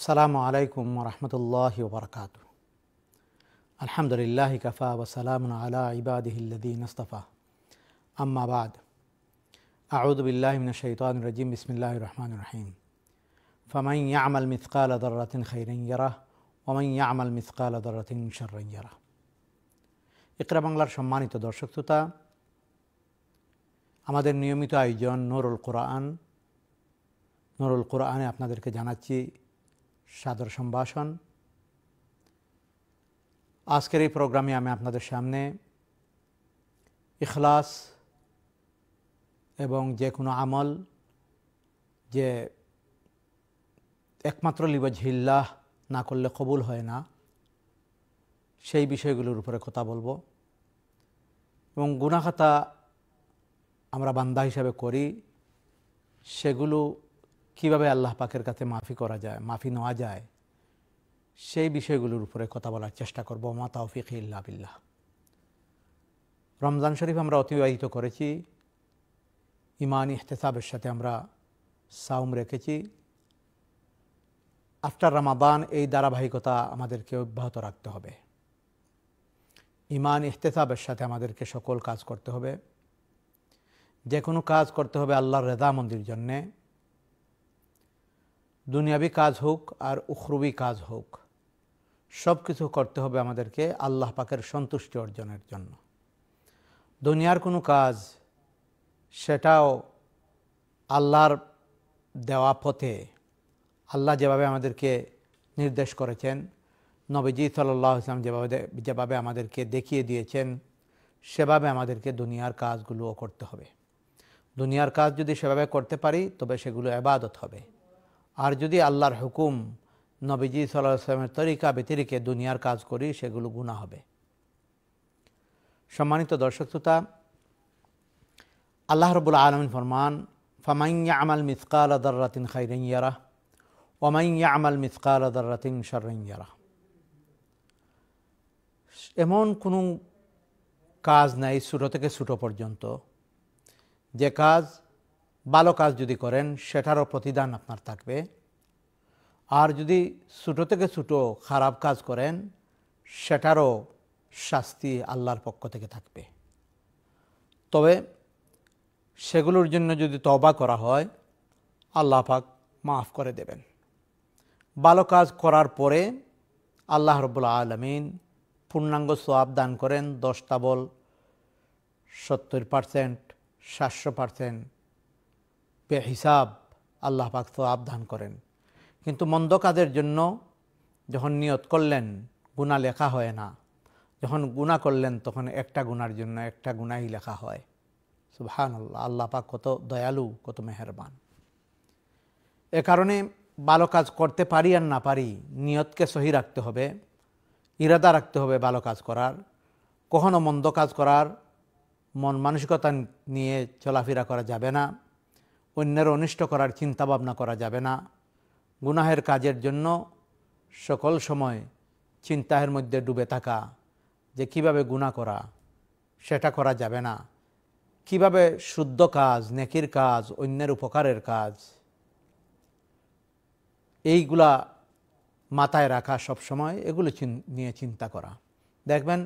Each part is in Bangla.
السلام عليكم ورحمة الله وبركاته الحمد لله كفى وسلام على عباده الذين اصطفى أما بعد أعوذ بالله من الشيطان الرجيم بسم الله الرحمن الرحيم فمن يعمل مثقال ذرة خيرا يره ومن يعمل مثقال ذرة شرا يره ইকরা বাংলার সম্মানিত দর্শক শ্রোতা আমাদের নিয়মিত نور القرآن نور القرآن أبنا আপনাদেরকে জানাচ্ছি সাদর সম্ভাষণ আজকের এই প্রোগ্রামে আমি আপনাদের সামনে ইখলাস এবং যে কোনো আমল যে একমাত্র লিবাজহিল্লাহ না করলে কবুল হয় না সেই বিষয়গুলোর উপরে কথা বলবো এবং গুণাখাতা আমরা বান্দা হিসাবে করি সেগুলো কিভাবে আল্লাহ পাকের কাছে মাফি করা যায় মাফি নেওয়া যায় সেই বিষয়গুলোর উপরে কথা বলার চেষ্টা করব মা তাওফিক ইল্লা বিল্লাহ রমজান শরীফ আমরা অতিবাহিত করেছি ইমান ইহতেসাবের সাথে আমরা সাউম রেখেছি আফটার রামাবান এই ধারাবাহিকতা আমাদেরকে অব্যাহত রাখতে হবে ইমান ইহতেসাবের সাথে আমাদেরকে সকল কাজ করতে হবে যে কোনো কাজ করতে হবে আল্লাহর মন্দির জন্যে দুনিয়াবি কাজ হোক আর উখরুবি কাজ হোক সব কিছু করতে হবে আমাদেরকে আল্লাহ পাকের সন্তুষ্টি অর্জনের জন্য দুনিয়ার কোনো কাজ সেটাও আল্লাহর দেওয়া পথে আল্লাহ যেভাবে আমাদেরকে নির্দেশ করেছেন নবীজি সাল্লাহ ইসলাম যেভাবে যেভাবে আমাদেরকে দেখিয়ে দিয়েছেন সেভাবে আমাদেরকে দুনিয়ার কাজগুলোও করতে হবে দুনিয়ার কাজ যদি সেভাবে করতে পারি তবে সেগুলো আবাদত হবে আর যদি আল্লাহর হুকুম নবীজি সাল্লামের তরিকা ব্যতিরিকে দুনিয়ার কাজ করি সেগুলো গুণা হবে সম্মানিত দর্শক শ্রোতা আল্লাহ রবুল্লা আলমিন ফরমান ফামাইয়া আমাল মিসকাল খাই খাইরাইয়ারা ওমাইয়া আমাল মিসকাল আদারাতিন সারাইয়ারা এমন কোনো কাজ নাই ছোটো থেকে ছোটো পর্যন্ত যে কাজ ভালো কাজ যদি করেন সেটারও প্রতিদান আপনার থাকবে আর যদি ছোটো থেকে ছোটো খারাপ কাজ করেন সেটারও শাস্তি আল্লাহর পক্ষ থেকে থাকবে তবে সেগুলোর জন্য যদি তবা করা হয় আল্লাহ পাক মাফ করে দেবেন ভালো কাজ করার পরে আল্লাহ রবুল্লা আলমিন পূর্ণাঙ্গ সোয়াব দান করেন দশটা বল সত্তর পার্সেন্ট সাতশো পার্সেন্ট বে হিসাব আল্লাহ পাক আবধান করেন কিন্তু মন্দ কাজের জন্য যখন নিয়ত করলেন গুণা লেখা হয় না যখন গুণা করলেন তখন একটা গুণার জন্য একটা গুণাই লেখা হয় সুবহান আল্লাহ আল্লাহ পাক কত দয়ালু কত মেহরবান এ কারণে ভালো কাজ করতে পারি আর না পারি নিয়তকে সহি রাখতে হবে ইরাদা রাখতে হবে ভালো কাজ করার কখনো মন্দ কাজ করার মন মানসিকতা নিয়ে চলাফেরা করা যাবে না অন্যের অনিষ্ট করার চিন্তা ভাবনা করা যাবে না গুনাহের কাজের জন্য সকল সময় চিন্তাহের মধ্যে ডুবে থাকা যে কিভাবে গুণা করা সেটা করা যাবে না কিভাবে শুদ্ধ কাজ নেকির কাজ অন্যের উপকারের কাজ এইগুলা মাথায় রাখা সব সময় এগুলো নিয়ে চিন্তা করা দেখবেন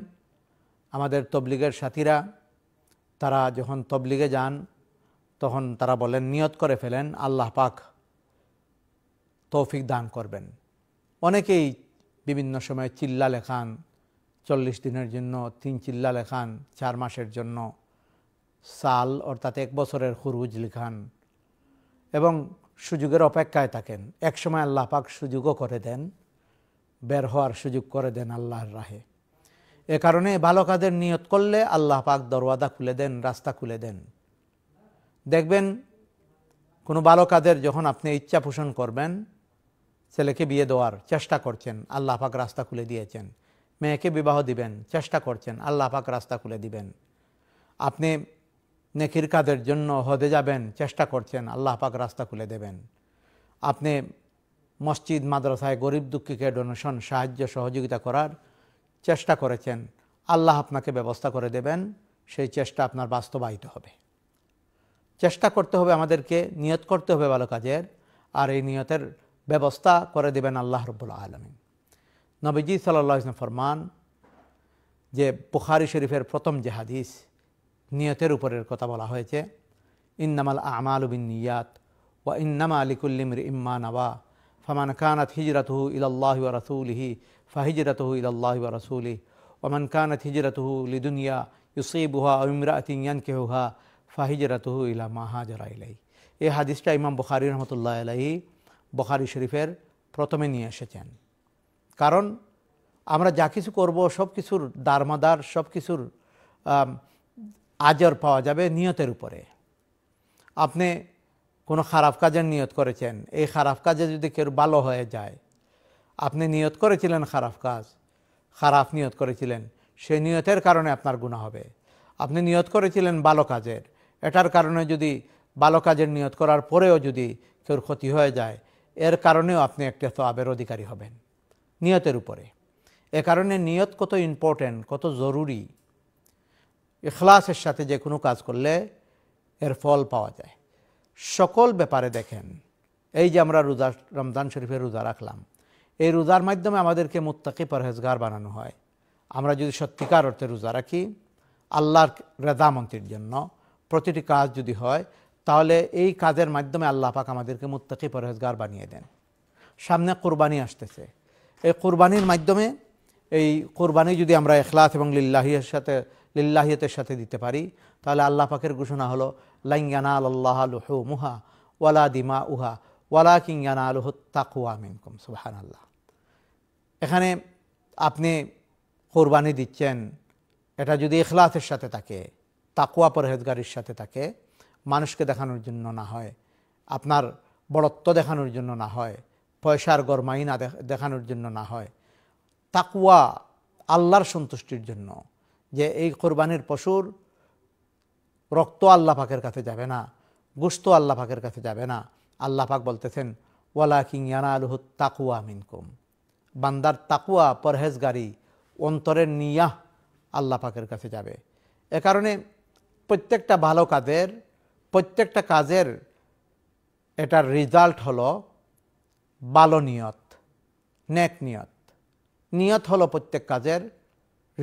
আমাদের তবলিগের সাথীরা তারা যখন তবলিগে যান তখন তারা বলেন নিয়ত করে ফেলেন আল্লাহ পাক তৌফিক দান করবেন অনেকেই বিভিন্ন সময়ে চিল্লা লেখান চল্লিশ দিনের জন্য তিন চিল্লা লেখান চার মাসের জন্য সাল অর্থাৎ এক বছরের হুরুজ লিখান এবং সুযোগের অপেক্ষায় থাকেন একসময় আল্লাহ পাক সুযোগও করে দেন বের হওয়ার সুযোগ করে দেন আল্লাহর রাহে এ কারণে ভালো নিয়ত করলে আল্লাহ পাক দরওয়াদা খুলে দেন রাস্তা খুলে দেন দেখবেন কোনো বালকাদের যখন আপনি ইচ্ছা পোষণ করবেন ছেলেকে বিয়ে দেওয়ার চেষ্টা করছেন আল্লাহ পাক রাস্তা খুলে দিয়েছেন মেয়েকে বিবাহ দিবেন চেষ্টা করছেন আল্লাহ পাক রাস্তা খুলে দিবেন আপনি নেকির কাদের জন্য হদে যাবেন চেষ্টা করছেন আল্লাহ পাক রাস্তা খুলে দেবেন আপনি মসজিদ মাদ্রাসায় গরিব দুঃখীকে ডোনেশন সাহায্য সহযোগিতা করার চেষ্টা করেছেন আল্লাহ আপনাকে ব্যবস্থা করে দেবেন সেই চেষ্টা আপনার বাস্তবায়িত হবে চেষ্টা করতে হবে আমাদেরকে নিয়ত করতে হবে ভালো কাজের আর এই নিয়তের ব্যবস্থা করে দেবেন আল্লাহ রব্বুল আলমিন নবীজি সাল্লা ইসলাম ফরমান যে বুখারি শরীফের প্রথম যে হাদিস নিয়তের উপরের কথা বলা হয়েছে ইন্নামাল আমাল বিন নিয়াত ওয়া ইন্নামা আলিকুল্লিমর ইম্মা নওয়া ফমান কানাত হিজরতহু ইলাল্লাহি ওয়া রাসূলিহি ফাহিজরতহু ইলাল্লাহি ওয়া রাসূলিহি ওয়া মান কানাত হিজরতহু লিদুনিয়া ইউসিবুহা আও ইমরাআতিন ইয়ানকিহুহা ফাহিজারাতুহু ইলা মাহাজারা ইলাই এই হাদিসটা ইমাম বখারি রহমতুল্লাহ আলাহি বখারি শরীফের প্রথমে নিয়ে এসেছেন কারণ আমরা যা কিছু করব সব কিছুর দারমাদার সব কিছুর আজর পাওয়া যাবে নিয়তের উপরে আপনি কোনো খারাপ কাজের নিয়ত করেছেন এই খারাপ কাজে যদি কেউ ভালো হয়ে যায় আপনি নিয়ত করেছিলেন খারাপ কাজ খারাপ নিয়ত করেছিলেন সেই নিয়তের কারণে আপনার গুণা হবে আপনি নিয়ত করেছিলেন ভালো কাজের এটার কারণে যদি ভালো কাজের নিয়ত করার পরেও যদি কেউ ক্ষতি হয়ে যায় এর কারণেও আপনি একটা আবের অধিকারী হবেন নিয়তের উপরে এ কারণে নিয়ত কত ইম্পর্ট্যান্ট কত জরুরি এখলাসের সাথে যে কোনো কাজ করলে এর ফল পাওয়া যায় সকল ব্যাপারে দেখেন এই যে আমরা রোজা রমজান শরীফের রোজা রাখলাম এই রোজার মাধ্যমে আমাদেরকে মুত্তাকি পরহেজগার বানানো হয় আমরা যদি সত্যিকার অর্থে রোজা রাখি আল্লাহর রেদামন্ত্রীর জন্য প্রতিটি কাজ যদি হয় তাহলে এই কাজের মাধ্যমে আল্লাহ পাক আমাদেরকে মুত্তাকি পরহেজগার বানিয়ে দেন সামনে কোরবানি আসতেছে এই কোরবানির মাধ্যমে এই কোরবানি যদি আমরা এখলাস এবং লিল্লাহিয়ের সাথে লিল্লাহিয়তের সাথে দিতে পারি তাহলে আল্লাহ পাকের ঘোষণা হলো লাইঙ্গানা আল্লাহ লুহু মুহা ওয়ালা দিমা উহা ওয়ালা কিঙ্গানা আলুহ তাকুয়া মিনকুম সুবাহান আল্লাহ এখানে আপনি কোরবানি দিচ্ছেন এটা যদি এখলাসের সাথে থাকে তাকুয়া পরহেদগারির সাথে তাকে মানুষকে দেখানোর জন্য না হয় আপনার বড়ত্ব দেখানোর জন্য না হয় পয়সার গরমাই না দেখানোর জন্য না হয় তাকুয়া আল্লাহর সন্তুষ্টির জন্য যে এই কোরবানির পশুর রক্ত আল্লাহ পাকের কাছে যাবে না গুস্ত আল্লাহ পাকের কাছে যাবে না আল্লাহ পাক বলতেছেন ওয়ালা কিং ইয়ানা আলহ তাকুয়া মিনকুম বান্দার তাকুয়া পরহেজগারি অন্তরের নিয়াহ আল্লাহ পাকের কাছে যাবে এ কারণে প্রত্যেকটা ভালো কাজের প্রত্যেকটা কাজের এটার রেজাল্ট হলো ভালো নিয়ত নেক নিয়ত নিয়ত হলো প্রত্যেক কাজের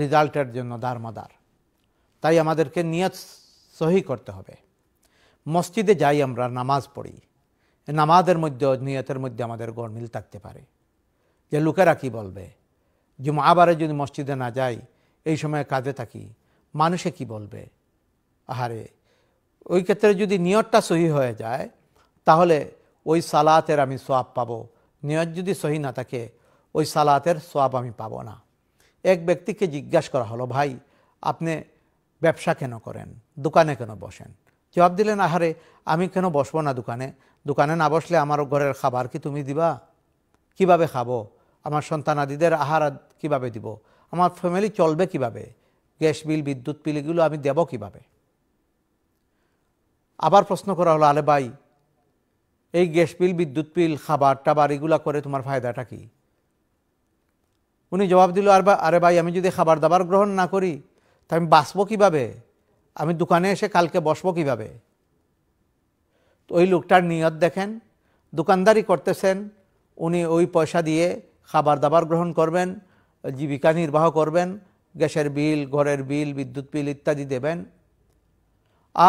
রেজাল্টের জন্য দারমাদার তাই আমাদেরকে নিয়ত সহি করতে হবে মসজিদে যাই আমরা নামাজ পড়ি নামাজের মধ্যে নিয়তের মধ্যে আমাদের গরমিল থাকতে পারে যে লোকেরা কী বলবে যে আবারে যদি মসজিদে না যাই এই সময় কাজে থাকি মানুষে কি বলবে আহারে ওই ক্ষেত্রে যদি নিয়তটা সহি হয়ে যায় তাহলে ওই সালাতের আমি সোয়াব পাবো নিয়ত যদি সহি না থাকে ওই সালাতের সোয়াব আমি পাব না এক ব্যক্তিকে জিজ্ঞাসা করা হলো ভাই আপনি ব্যবসা কেন করেন দোকানে কেন বসেন জবাব দিলেন আহারে আমি কেন বসবো না দোকানে দোকানে না বসলে আমার ঘরের খাবার কি তুমি দিবা কিভাবে খাবো আমার সন্তানাদিদের আহার কিভাবে দিব আমার ফ্যামিলি চলবে কিভাবে গ্যাস বিল বিদ্যুৎ বিল এগুলো আমি দেব কিভাবে আবার প্রশ্ন করা হলো আলে ভাই এই গ্যাস বিল বিদ্যুৎ বিল খাবার টাবার এগুলা করে তোমার ফায়দাটা কি উনি জবাব দিল আর আরে ভাই আমি যদি খাবার দাবার গ্রহণ না করি তা আমি বাঁচবো কীভাবে আমি দোকানে এসে কালকে বসবো কীভাবে তো ওই লোকটার নিয়ত দেখেন দোকানদারি করতেছেন উনি ওই পয়সা দিয়ে খাবার দাবার গ্রহণ করবেন জীবিকা নির্বাহ করবেন গ্যাসের বিল ঘরের বিল বিদ্যুৎ বিল ইত্যাদি দেবেন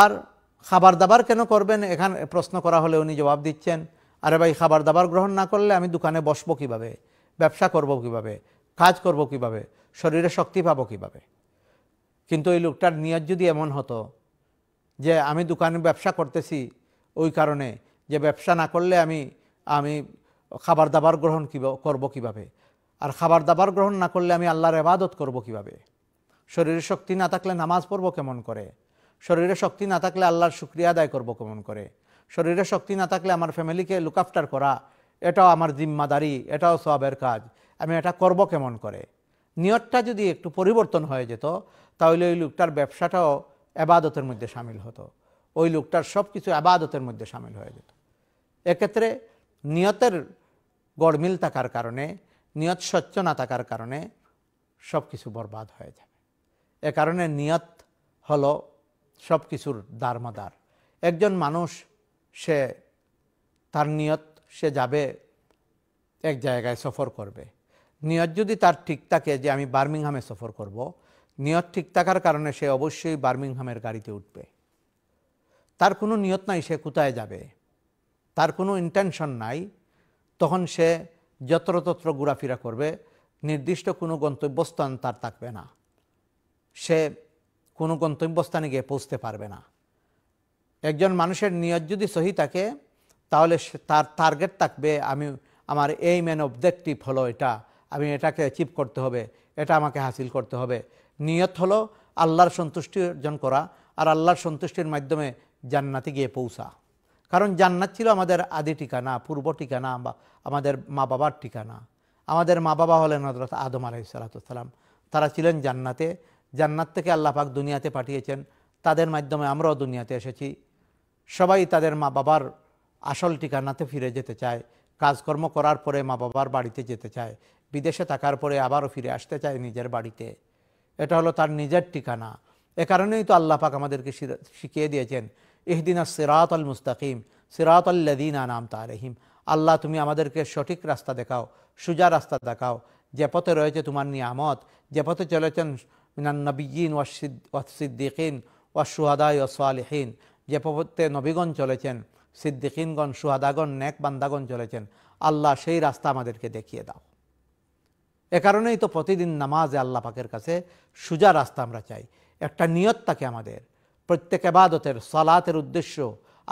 আর খাবার দাবার কেন করবেন এখানে প্রশ্ন করা হলে উনি জবাব দিচ্ছেন আরে ভাই খাবার দাবার গ্রহণ না করলে আমি দোকানে বসবো কিভাবে ব্যবসা করব কিভাবে কাজ করব কিভাবে শরীরে শক্তি পাবো কিভাবে কিন্তু এই লোকটার নিয়ত যদি এমন হতো যে আমি দোকানে ব্যবসা করতেছি ওই কারণে যে ব্যবসা না করলে আমি আমি খাবার দাবার গ্রহণ কী করবো কীভাবে আর খাবার দাবার গ্রহণ না করলে আমি আল্লাহর আবাদত করব কিভাবে শরীরে শক্তি না থাকলে নামাজ পড়ব কেমন করে শরীরে শক্তি না থাকলে আল্লাহর শুক্রিয়া আদায় করবো কেমন করে শরীরে শক্তি না থাকলে আমার ফ্যামিলিকে লুকাফটার করা এটাও আমার জিম্মাদারি এটাও সবের কাজ আমি এটা করব কেমন করে নিয়তটা যদি একটু পরিবর্তন হয়ে যেত তাহলে ওই লোকটার ব্যবসাটাও আবাদতের মধ্যে সামিল হতো ওই লোকটার সব কিছু আবাদতের মধ্যে সামিল হয়ে যেত এক্ষেত্রে নিয়তের গড়মিল থাকার কারণে নিয়ত স্বচ্ছ না থাকার কারণে সব কিছু বরবাদ হয়ে যাবে এ কারণে নিয়ত হলো সব কিছুর দারমাদার একজন মানুষ সে তার নিয়ত সে যাবে এক জায়গায় সফর করবে নিয়ত যদি তার ঠিক থাকে যে আমি বার্মিংহামে সফর করব। নিয়ত ঠিক থাকার কারণে সে অবশ্যই বার্মিংহামের গাড়িতে উঠবে তার কোনো নিয়ত নাই সে কোথায় যাবে তার কোনো ইন্টেনশন নাই তখন সে যত্রতত্র ঘোরাফেরা করবে নির্দিষ্ট কোনো গন্তব্যস্থান তার থাকবে না সে কোনো গন্তব্যস্থানে গিয়ে পৌঁছতে পারবে না একজন মানুষের নিয়ত যদি সহি থাকে তাহলে তার টার্গেট থাকবে আমি আমার এই ম্যান অবজেক্টিভ হলো এটা আমি এটাকে অ্যাচিভ করতে হবে এটা আমাকে হাসিল করতে হবে নিয়ত হলো আল্লাহর সন্তুষ্টি অর্জন করা আর আল্লাহর সন্তুষ্টির মাধ্যমে জান্নাতে গিয়ে পৌঁছা কারণ জান্নাত ছিল আমাদের আদি ঠিকানা পূর্ব ঠিকানা বা আমাদের মা বাবার ঠিকানা আমাদের মা বাবা হলেন হজরত আদম আলাইসালাতাম তারা ছিলেন জান্নাতে জান্নাত থেকে আল্লাহ পাক দুনিয়াতে পাঠিয়েছেন তাদের মাধ্যমে আমরাও দুনিয়াতে এসেছি সবাই তাদের মা বাবার আসল ঠিকানাতে ফিরে যেতে চায় কাজকর্ম করার পরে মা বাবার বাড়িতে যেতে চায় বিদেশে থাকার পরে আবারও ফিরে আসতে চায় নিজের বাড়িতে এটা হলো তার নিজের ঠিকানা এ কারণেই তো আল্লাহ পাক আমাদেরকে শিখিয়ে দিয়েছেন ইহদিনা সিরাত আল মুস্তাকিম সিরাত আল্লাদিন আনাম তারহিম আল্লাহ তুমি আমাদেরকে সঠিক রাস্তা দেখাও সুজা রাস্তা দেখাও যে পথে রয়েছে তোমার নিয়ামত যে পথে চলেছেন মিনান্নবীন ওয়াসিদ্দিকিন ও সোয়ালিহীন যে পথে নবীগণ চলেছেন সিদ্দিকিনগণ সুহাদাগণ নেক বান্দাগণ চলেছেন আল্লাহ সেই রাস্তা আমাদেরকে দেখিয়ে দাও এ কারণেই তো প্রতিদিন নামাজে আল্লাহ পাকের কাছে সুজা রাস্তা আমরা চাই একটা নিয়ত থাকে আমাদের প্রত্যেক আবাদতের সলাতের উদ্দেশ্য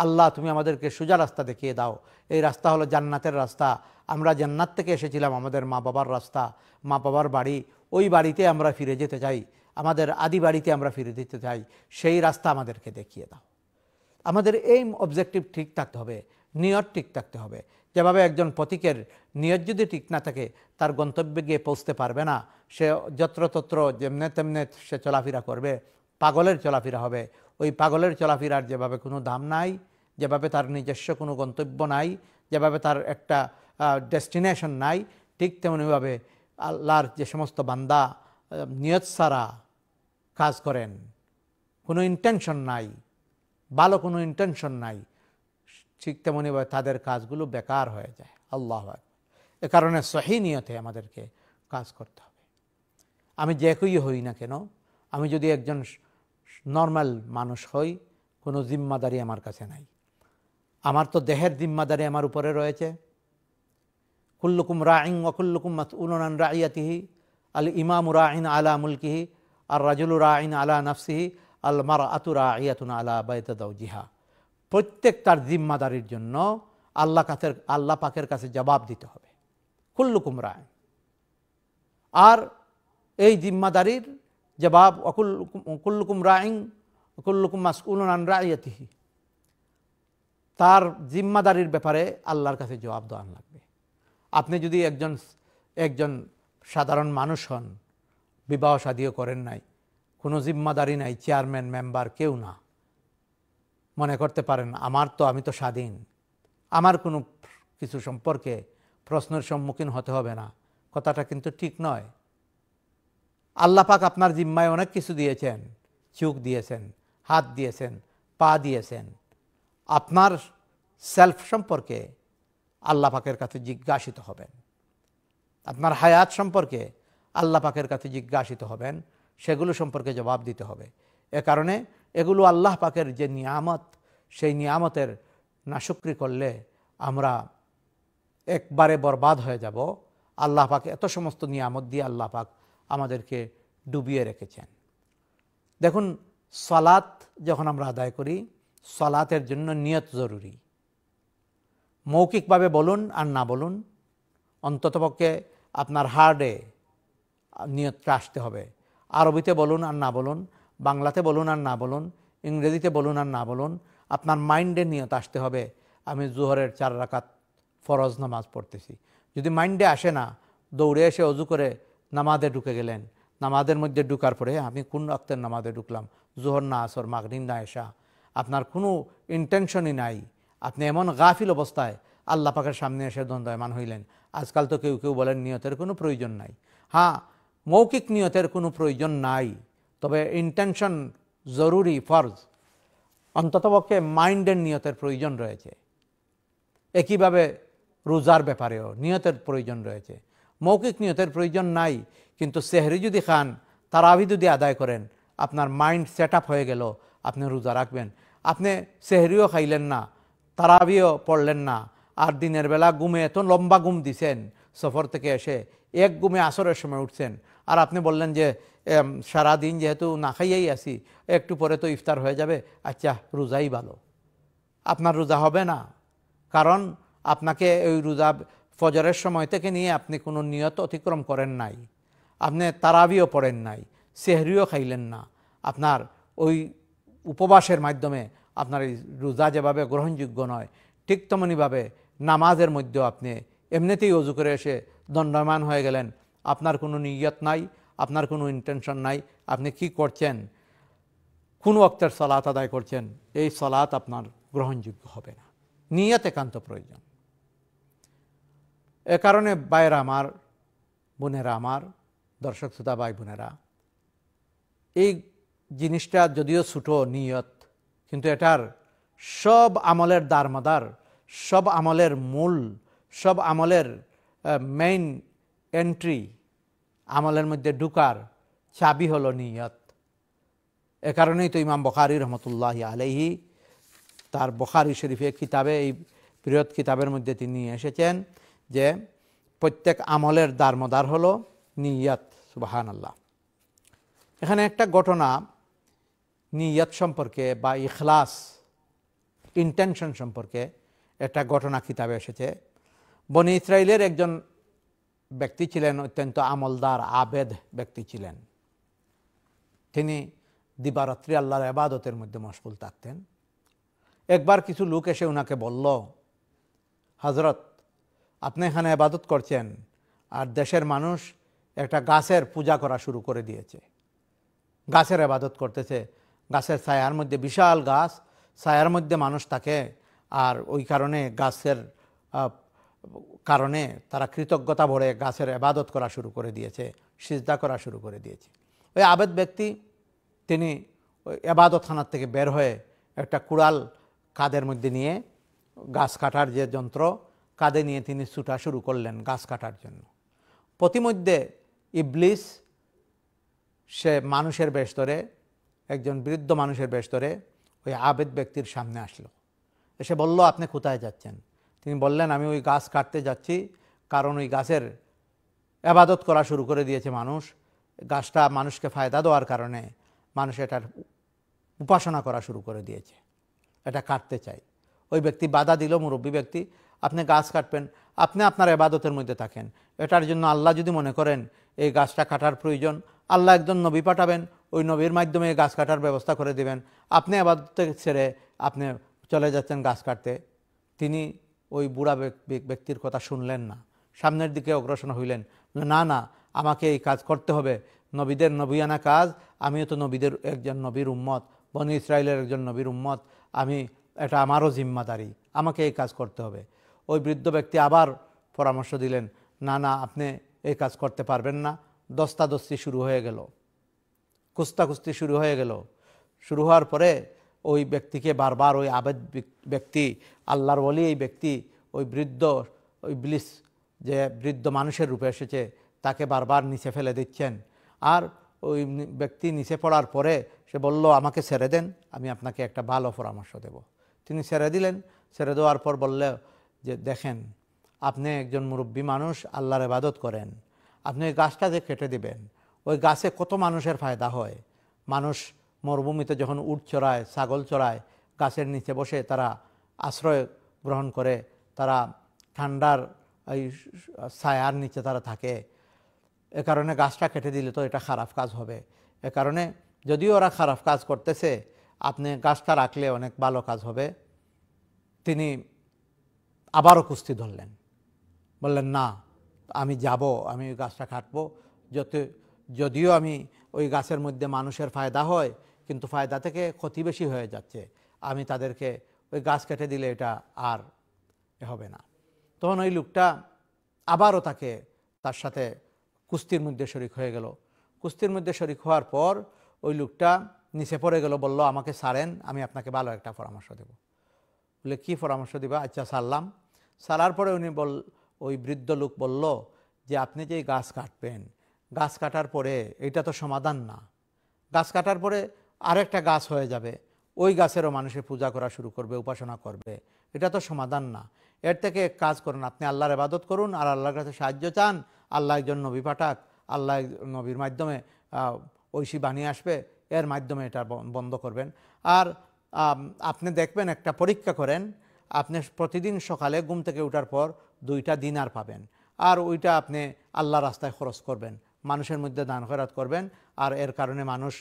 আল্লাহ তুমি আমাদেরকে সুজা রাস্তা দেখিয়ে দাও এই রাস্তা হলো জান্নাতের রাস্তা আমরা জান্নাত থেকে এসেছিলাম আমাদের মা বাবার রাস্তা মা বাবার বাড়ি ওই বাড়িতে আমরা ফিরে যেতে চাই আমাদের আদি বাড়িতে আমরা ফিরে দিতে চাই সেই রাস্তা আমাদেরকে দেখিয়ে দাও আমাদের এই অবজেক্টিভ ঠিক থাকতে হবে নিয়ত ঠিক থাকতে হবে যেভাবে একজন পথিকের নিয়ত যদি ঠিক না থাকে তার গন্তব্যে গিয়ে পৌঁছতে পারবে না সে যত্রতত্র যেমনে তেমনে সে চলাফেরা করবে পাগলের চলাফেরা হবে ওই পাগলের চলাফেরার যেভাবে কোনো দাম নাই যেভাবে তার নিজস্ব কোনো গন্তব্য নাই যেভাবে তার একটা ডেস্টিনেশন নাই ঠিক তেমনিভাবে আল্লাহর যে সমস্ত বান্দা নিয়ত সারা কাজ করেন কোনো ইন্টেনশন নাই ভালো কোনো ইন্টেনশন নাই ঠিক তেমনি তাদের কাজগুলো বেকার হয়ে যায় আল্লাহ এ কারণে সহি নিয়তে আমাদেরকে কাজ করতে হবে আমি যে একই হই না কেন আমি যদি একজন নর্মাল মানুষ হই কোনো জিম্মাদারি আমার কাছে নাই আমার তো দেহের জিম্মাদারি আমার উপরে রয়েছে কুল্লুকুম রাইং ওকুল্লুকুম রা ইয়াতিহি আল ইমাম রাহিন আলা মুলকিহি আর রাজুলুর আইন আলা নাফসিহি আল মার আতুরা আইয়াতুন আলা জিহা প্রত্যেক তার জিম্মাদারির জন্য আল্লাহ কাছের আল্লাহ পাকের কাছে জবাব দিতে হবে কুল্লুকুম রায় আর এই জিম্মাদারির জবাব অকুল কুল্লুকুম রাইন কুল্লুকুম মাসকুল আন তার জিম্মাদারির ব্যাপারে আল্লাহর কাছে জবাব দেওয়ান লাগবে আপনি যদি একজন একজন সাধারণ মানুষ হন বিবাহ সাদীয় করেন নাই কোনো জিম্মাদারি নাই চেয়ারম্যান মেম্বার কেউ না মনে করতে পারেন আমার তো আমি তো স্বাধীন আমার কোনো কিছু সম্পর্কে প্রশ্নের সম্মুখীন হতে হবে না কথাটা কিন্তু ঠিক নয় আল্লাপাক আপনার জিম্মায় অনেক কিছু দিয়েছেন চোখ দিয়েছেন হাত দিয়েছেন পা দিয়েছেন আপনার সেলফ সম্পর্কে আল্লাপাকের কাছে জিজ্ঞাসিত হবেন আপনার হায়াত সম্পর্কে আল্লাহ পাকের কাছে জিজ্ঞাসিত হবেন সেগুলো সম্পর্কে জবাব দিতে হবে এ কারণে এগুলো আল্লাহ পাকের যে নিয়ামত সেই নিয়ামতের নাশুক্রি করলে আমরা একবারে বরবাদ হয়ে যাব আল্লাহ পাক এত সমস্ত নিয়ামত দিয়ে আল্লাহ পাক আমাদেরকে ডুবিয়ে রেখেছেন দেখুন সলাত যখন আমরা আদায় করি সলাতের জন্য নিয়ত জরুরি মৌখিকভাবে বলুন আর না বলুন অন্ততপক্ষে আপনার হার্ডে নিয়ত আসতে হবে আরবিতে বলুন আর না বলুন বাংলাতে বলুন আর না বলুন ইংরেজিতে বলুন আর না বলুন আপনার মাইন্ডে নিয়ত আসতে হবে আমি জোহরের চার রাকাত ফরজ নামাজ পড়তেছি যদি মাইন্ডে আসে না দৌড়ে এসে অজু করে নামাজে ঢুকে গেলেন নামাজের মধ্যে ঢুকার পরে আমি কোন রক্তের নামাজে ঢুকলাম জোহর না আসর মাগরিন না এসা আপনার কোনো ইন্টেনশনই নাই আপনি এমন গাফিল অবস্থায় আল্লাপাকের সামনে এসে দ্বন্দ্বমান হইলেন আজকাল তো কেউ কেউ বলেন নিয়তের কোনো প্রয়োজন নাই হ্যাঁ মৌখিক নিয়তের কোনো প্রয়োজন নাই তবে ইন্টেনশন জরুরি ফরজ অন্ততপক্ষে মাইন্ডের নিয়তের প্রয়োজন রয়েছে একইভাবে রোজার ব্যাপারেও নিয়তের প্রয়োজন রয়েছে মৌখিক নিয়তের প্রয়োজন নাই কিন্তু সেহরি যদি খান আভি যদি আদায় করেন আপনার মাইন্ড সেট হয়ে গেল আপনি রোজা রাখবেন আপনি সেহরিও খাইলেন না তারাবিও পড়লেন না আর দিনের বেলা ঘুমে এত লম্বা ঘুম দিছেন সফর থেকে এসে এক গুমে আসরের সময় উঠছেন আর আপনি বললেন যে সারা দিন যেহেতু না খাইয়াই আসি একটু পরে তো ইফতার হয়ে যাবে আচ্ছা রোজাই ভালো আপনার রোজা হবে না কারণ আপনাকে ওই রোজা ফজরের সময় থেকে নিয়ে আপনি কোনো নিয়ত অতিক্রম করেন নাই আপনি তারাবিও পড়েন নাই সেহরিও খাইলেন না আপনার ওই উপবাসের মাধ্যমে আপনার এই রোজা যেভাবে গ্রহণযোগ্য নয় ঠিক তেমনইভাবে নামাজের মধ্যেও আপনি এমনিতেই অজু করে এসে দণ্ডমান হয়ে গেলেন আপনার কোনো নিয়ত নাই আপনার কোনো ইন্টেনশন নাই আপনি কি করছেন কোন অক্তের সলাত আদায় করছেন এই সলাত আপনার গ্রহণযোগ্য হবে না নিয়ত একান্ত প্রয়োজন এ কারণে বাইরা আমার বোনেরা আমার দর্শক শ্রোতা ভাই বোনেরা এই জিনিসটা যদিও ছোটো নিয়ত কিন্তু এটার সব আমলের দারমাদার সব আমলের মূল সব আমলের মেইন এন্ট্রি আমলের মধ্যে ঢুকার চাবি হলো নিয়ত এ কারণেই তো ইমাম বখারি রহমতুল্লাহ আলহি তার বখারি শরীফের কিতাবে এই বৃহৎ কিতাবের মধ্যে তিনি এসেছেন যে প্রত্যেক আমলের দারমদার হলো নিয়ত সুবাহান আল্লাহ এখানে একটা ঘটনা নিয়ত সম্পর্কে বা ইখলাস ইন্টেনশন সম্পর্কে একটা ঘটনা কিতাবে এসেছে বনি ইসরায়েলের একজন ব্যক্তি ছিলেন অত্যন্ত আমলদার আবেদ ব্যক্তি ছিলেন তিনি দিবারাত্রি আল্লাহর আবাদতের মধ্যে মশগুল থাকতেন একবার কিছু লোক এসে ওনাকে বলল হজরত আপনি এখানে আবাদত করছেন আর দেশের মানুষ একটা গাছের পূজা করা শুরু করে দিয়েছে গাছের আবাদত করতেছে গাছের ছায়ার মধ্যে বিশাল গাছ ছায়ার মধ্যে মানুষ থাকে আর ওই কারণে গাছের কারণে তারা কৃতজ্ঞতা ভরে গাছের আবাদত করা শুরু করে দিয়েছে সিজদা করা শুরু করে দিয়েছে ওই আবেদ ব্যক্তি তিনি ওই থানার থেকে বের হয়ে একটা কুড়াল কাদের মধ্যে নিয়ে গাছ কাটার যে যন্ত্র কাঁধে নিয়ে তিনি ছুটা শুরু করলেন গাছ কাটার জন্য প্রতিমধ্যে ইবলিস সে মানুষের বেশ ধরে একজন বৃদ্ধ মানুষের বেশ ধরে ওই আবেদ ব্যক্তির সামনে আসলো এসে বলল আপনি কোথায় যাচ্ছেন তিনি বললেন আমি ওই গাছ কাটতে যাচ্ছি কারণ ওই গাছের আবাদত করা শুরু করে দিয়েছে মানুষ গাছটা মানুষকে ফায়দা দেওয়ার কারণে মানুষ এটার উপাসনা করা শুরু করে দিয়েছে এটা কাটতে চাই ওই ব্যক্তি বাধা দিল মুরব্বী ব্যক্তি আপনি গাছ কাটবেন আপনি আপনার এবাদতের মধ্যে থাকেন এটার জন্য আল্লাহ যদি মনে করেন এই গাছটা কাটার প্রয়োজন আল্লাহ একজন নবী পাঠাবেন ওই নবীর মাধ্যমে এই গাছ কাটার ব্যবস্থা করে দেবেন আপনি আবাদতে ছেড়ে আপনি চলে যাচ্ছেন গাছ কাটতে তিনি ওই বুড়া ব্যক্তির কথা শুনলেন না সামনের দিকে অগ্রসর হইলেন না না আমাকে এই কাজ করতে হবে নবীদের নবী আনা কাজ আমিও তো নবীদের একজন নবীর উম্মত বনি ইসরায়েলের একজন নবীর উম্মত আমি এটা আমারও জিম্মাদারি আমাকে এই কাজ করতে হবে ওই বৃদ্ধ ব্যক্তি আবার পরামর্শ দিলেন না না আপনি এই কাজ করতে পারবেন না দস্তাদস্তি শুরু হয়ে গেল কুস্তাকুস্তি শুরু হয়ে গেল শুরু হওয়ার পরে ওই ব্যক্তিকে বারবার ওই আবেদ ব্যক্তি আল্লাহর বলি এই ব্যক্তি ওই বৃদ্ধ ওই ব্লিস যে বৃদ্ধ মানুষের রূপে এসেছে তাকে বারবার নিচে ফেলে দিচ্ছেন আর ওই ব্যক্তি নিচে পড়ার পরে সে বলল আমাকে ছেড়ে দেন আমি আপনাকে একটা ভালো পরামর্শ দেব তিনি ছেড়ে দিলেন ছেড়ে দেওয়ার পর বলল যে দেখেন আপনি একজন মুরব্বী মানুষ আল্লাহর ইবাদত করেন আপনি ওই গাছটা যে কেটে দিবেন ওই গাছে কত মানুষের ফায়দা হয় মানুষ মরুভূমিতে যখন উট চড়ায় ছাগল চড়ায় গাছের নিচে বসে তারা আশ্রয় গ্রহণ করে তারা ঠান্ডার এই ছায়ার নিচে তারা থাকে এ কারণে গাছটা কেটে দিলে তো এটা খারাপ কাজ হবে এ কারণে যদিও ওরা খারাপ কাজ করতেছে আপনি গাছটা রাখলে অনেক ভালো কাজ হবে তিনি আবারও কুস্তি ধরলেন বললেন না আমি যাব আমি ওই গাছটা কাটবো যত যদিও আমি ওই গাছের মধ্যে মানুষের ফায়দা হয় কিন্তু ফায়দা থেকে ক্ষতি বেশি হয়ে যাচ্ছে আমি তাদেরকে ওই গাছ কেটে দিলে এটা আর হবে না তখন ওই লোকটা আবারও তাকে তার সাথে কুস্তির মধ্যে শরিক হয়ে গেল কুস্তির মধ্যে শরিক হওয়ার পর ওই লোকটা নিচে পড়ে গেল বলল আমাকে সারেন আমি আপনাকে ভালো একটা পরামর্শ দেব বলে কি পরামর্শ দিবা আচ্ছা সারলাম সারার পরে উনি বল ওই বৃদ্ধ লোক বলল যে আপনি যে গাছ কাটবেন গাছ কাটার পরে এটা তো সমাধান না গাছ কাটার পরে আরেকটা গাছ হয়ে যাবে ওই গাছেরও মানুষে পূজা করা শুরু করবে উপাসনা করবে এটা তো সমাধান না এর থেকে এক কাজ করুন আপনি আল্লাহর আবাদত করুন আর আল্লাহর কাছে সাহায্য চান আল্লাহ একজন নবী পাঠাক আল্লাহ নবীর মাধ্যমে ঐশী বাণী আসবে এর মাধ্যমে এটা বন্ধ করবেন আর আপনি দেখবেন একটা পরীক্ষা করেন আপনি প্রতিদিন সকালে ঘুম থেকে ওঠার পর দুইটা দিন আর পাবেন আর ওইটা আপনি আল্লাহ রাস্তায় খরচ করবেন মানুষের মধ্যে দান খরাত করবেন আর এর কারণে মানুষ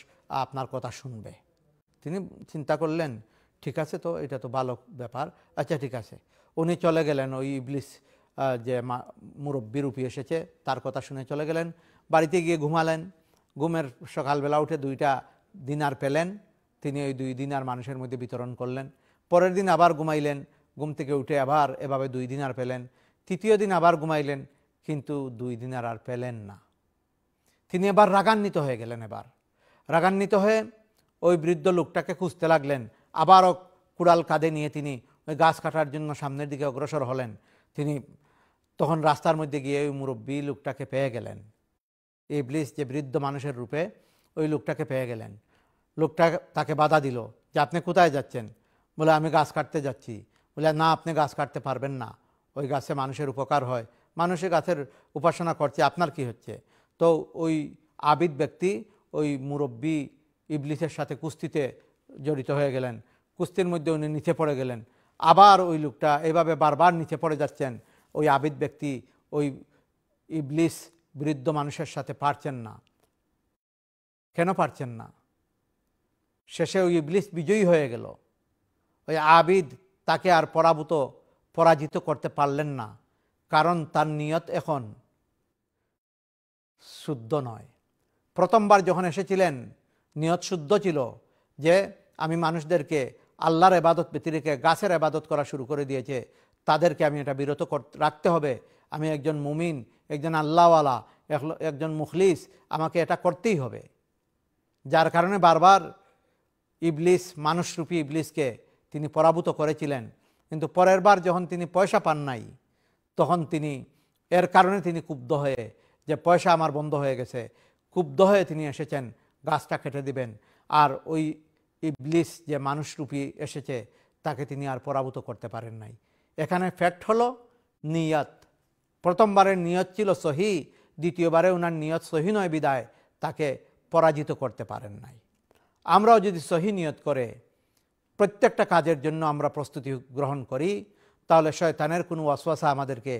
আপনার কথা শুনবে তিনি চিন্তা করলেন ঠিক আছে তো এটা তো ভালো ব্যাপার আচ্ছা ঠিক আছে উনি চলে গেলেন ওই ইবলিস যে মুরব্বী রূপী এসেছে তার কথা শুনে চলে গেলেন বাড়িতে গিয়ে ঘুমালেন ঘুমের সকালবেলা উঠে দুইটা দিনার পেলেন তিনি ওই দুই দিনার মানুষের মধ্যে বিতরণ করলেন পরের দিন আবার ঘুমাইলেন ঘুম থেকে উঠে আবার এভাবে দুই দিনার পেলেন তৃতীয় দিন আবার ঘুমাইলেন কিন্তু দুই দিনার আর পেলেন না তিনি এবার রাগান্বিত হয়ে গেলেন এবার রাগান্বিত হয়ে ওই বৃদ্ধ লোকটাকে খুঁজতে লাগলেন আবারও কুড়াল কাঁধে নিয়ে তিনি ওই গাছ কাটার জন্য সামনের দিকে অগ্রসর হলেন তিনি তখন রাস্তার মধ্যে গিয়ে ওই মুরব্বী লোকটাকে পেয়ে গেলেন ব্লিস যে বৃদ্ধ মানুষের রূপে ওই লোকটাকে পেয়ে গেলেন লোকটা তাকে বাধা দিল যে আপনি কোথায় যাচ্ছেন বলে আমি গাছ কাটতে যাচ্ছি বলে না আপনি গাছ কাটতে পারবেন না ওই গাছে মানুষের উপকার হয় মানুষে গাছের উপাসনা করছে আপনার কি হচ্ছে তো ওই আবিদ ব্যক্তি ওই মুরব্বী ইবলিসের সাথে কুস্তিতে জড়িত হয়ে গেলেন কুস্তির মধ্যে উনি নিচে পড়ে গেলেন আবার ওই লোকটা এভাবে বারবার নিচে পড়ে যাচ্ছেন ওই আবিদ ব্যক্তি ওই ইবলিস বৃদ্ধ মানুষের সাথে পারছেন না কেন পারছেন না শেষে ওই ইবলিস বিজয়ী হয়ে গেল ওই আবিদ তাকে আর পরাভূত পরাজিত করতে পারলেন না কারণ তার নিয়ত এখন শুদ্ধ নয় প্রথমবার যখন এসেছিলেন নিয়ত শুদ্ধ ছিল যে আমি মানুষদেরকে আল্লাহর এবাদত ব্যতিরেকে গাছের এবাদত করা শুরু করে দিয়েছে তাদেরকে আমি এটা বিরত রাখতে হবে আমি একজন মুমিন একজন আল্লাহওয়ালা একজন মুখলিস আমাকে এটা করতেই হবে যার কারণে বারবার ইবলিস মানুষরূপী ইবলিসকে তিনি পরাভূত করেছিলেন কিন্তু পরের বার যখন তিনি পয়সা পান নাই তখন তিনি এর কারণে তিনি ক্ষুব্ধ হয়ে যে পয়সা আমার বন্ধ হয়ে গেছে ক্ষুব্ধ হয়ে তিনি এসেছেন গাছটা কেটে দিবেন আর ওই ইবলিস যে মানুষরূপী এসেছে তাকে তিনি আর পরাভূত করতে পারেন নাই এখানে ফ্যাক্ট হলো নিয়ত প্রথমবারের নিয়ত ছিল সহি দ্বিতীয়বারে ওনার নিয়ত সহি নয় বিদায় তাকে পরাজিত করতে পারেন নাই আমরাও যদি সহি নিয়ত করে প্রত্যেকটা কাজের জন্য আমরা প্রস্তুতি গ্রহণ করি তাহলে শয়তানের কোনো অশ্বাসা আমাদেরকে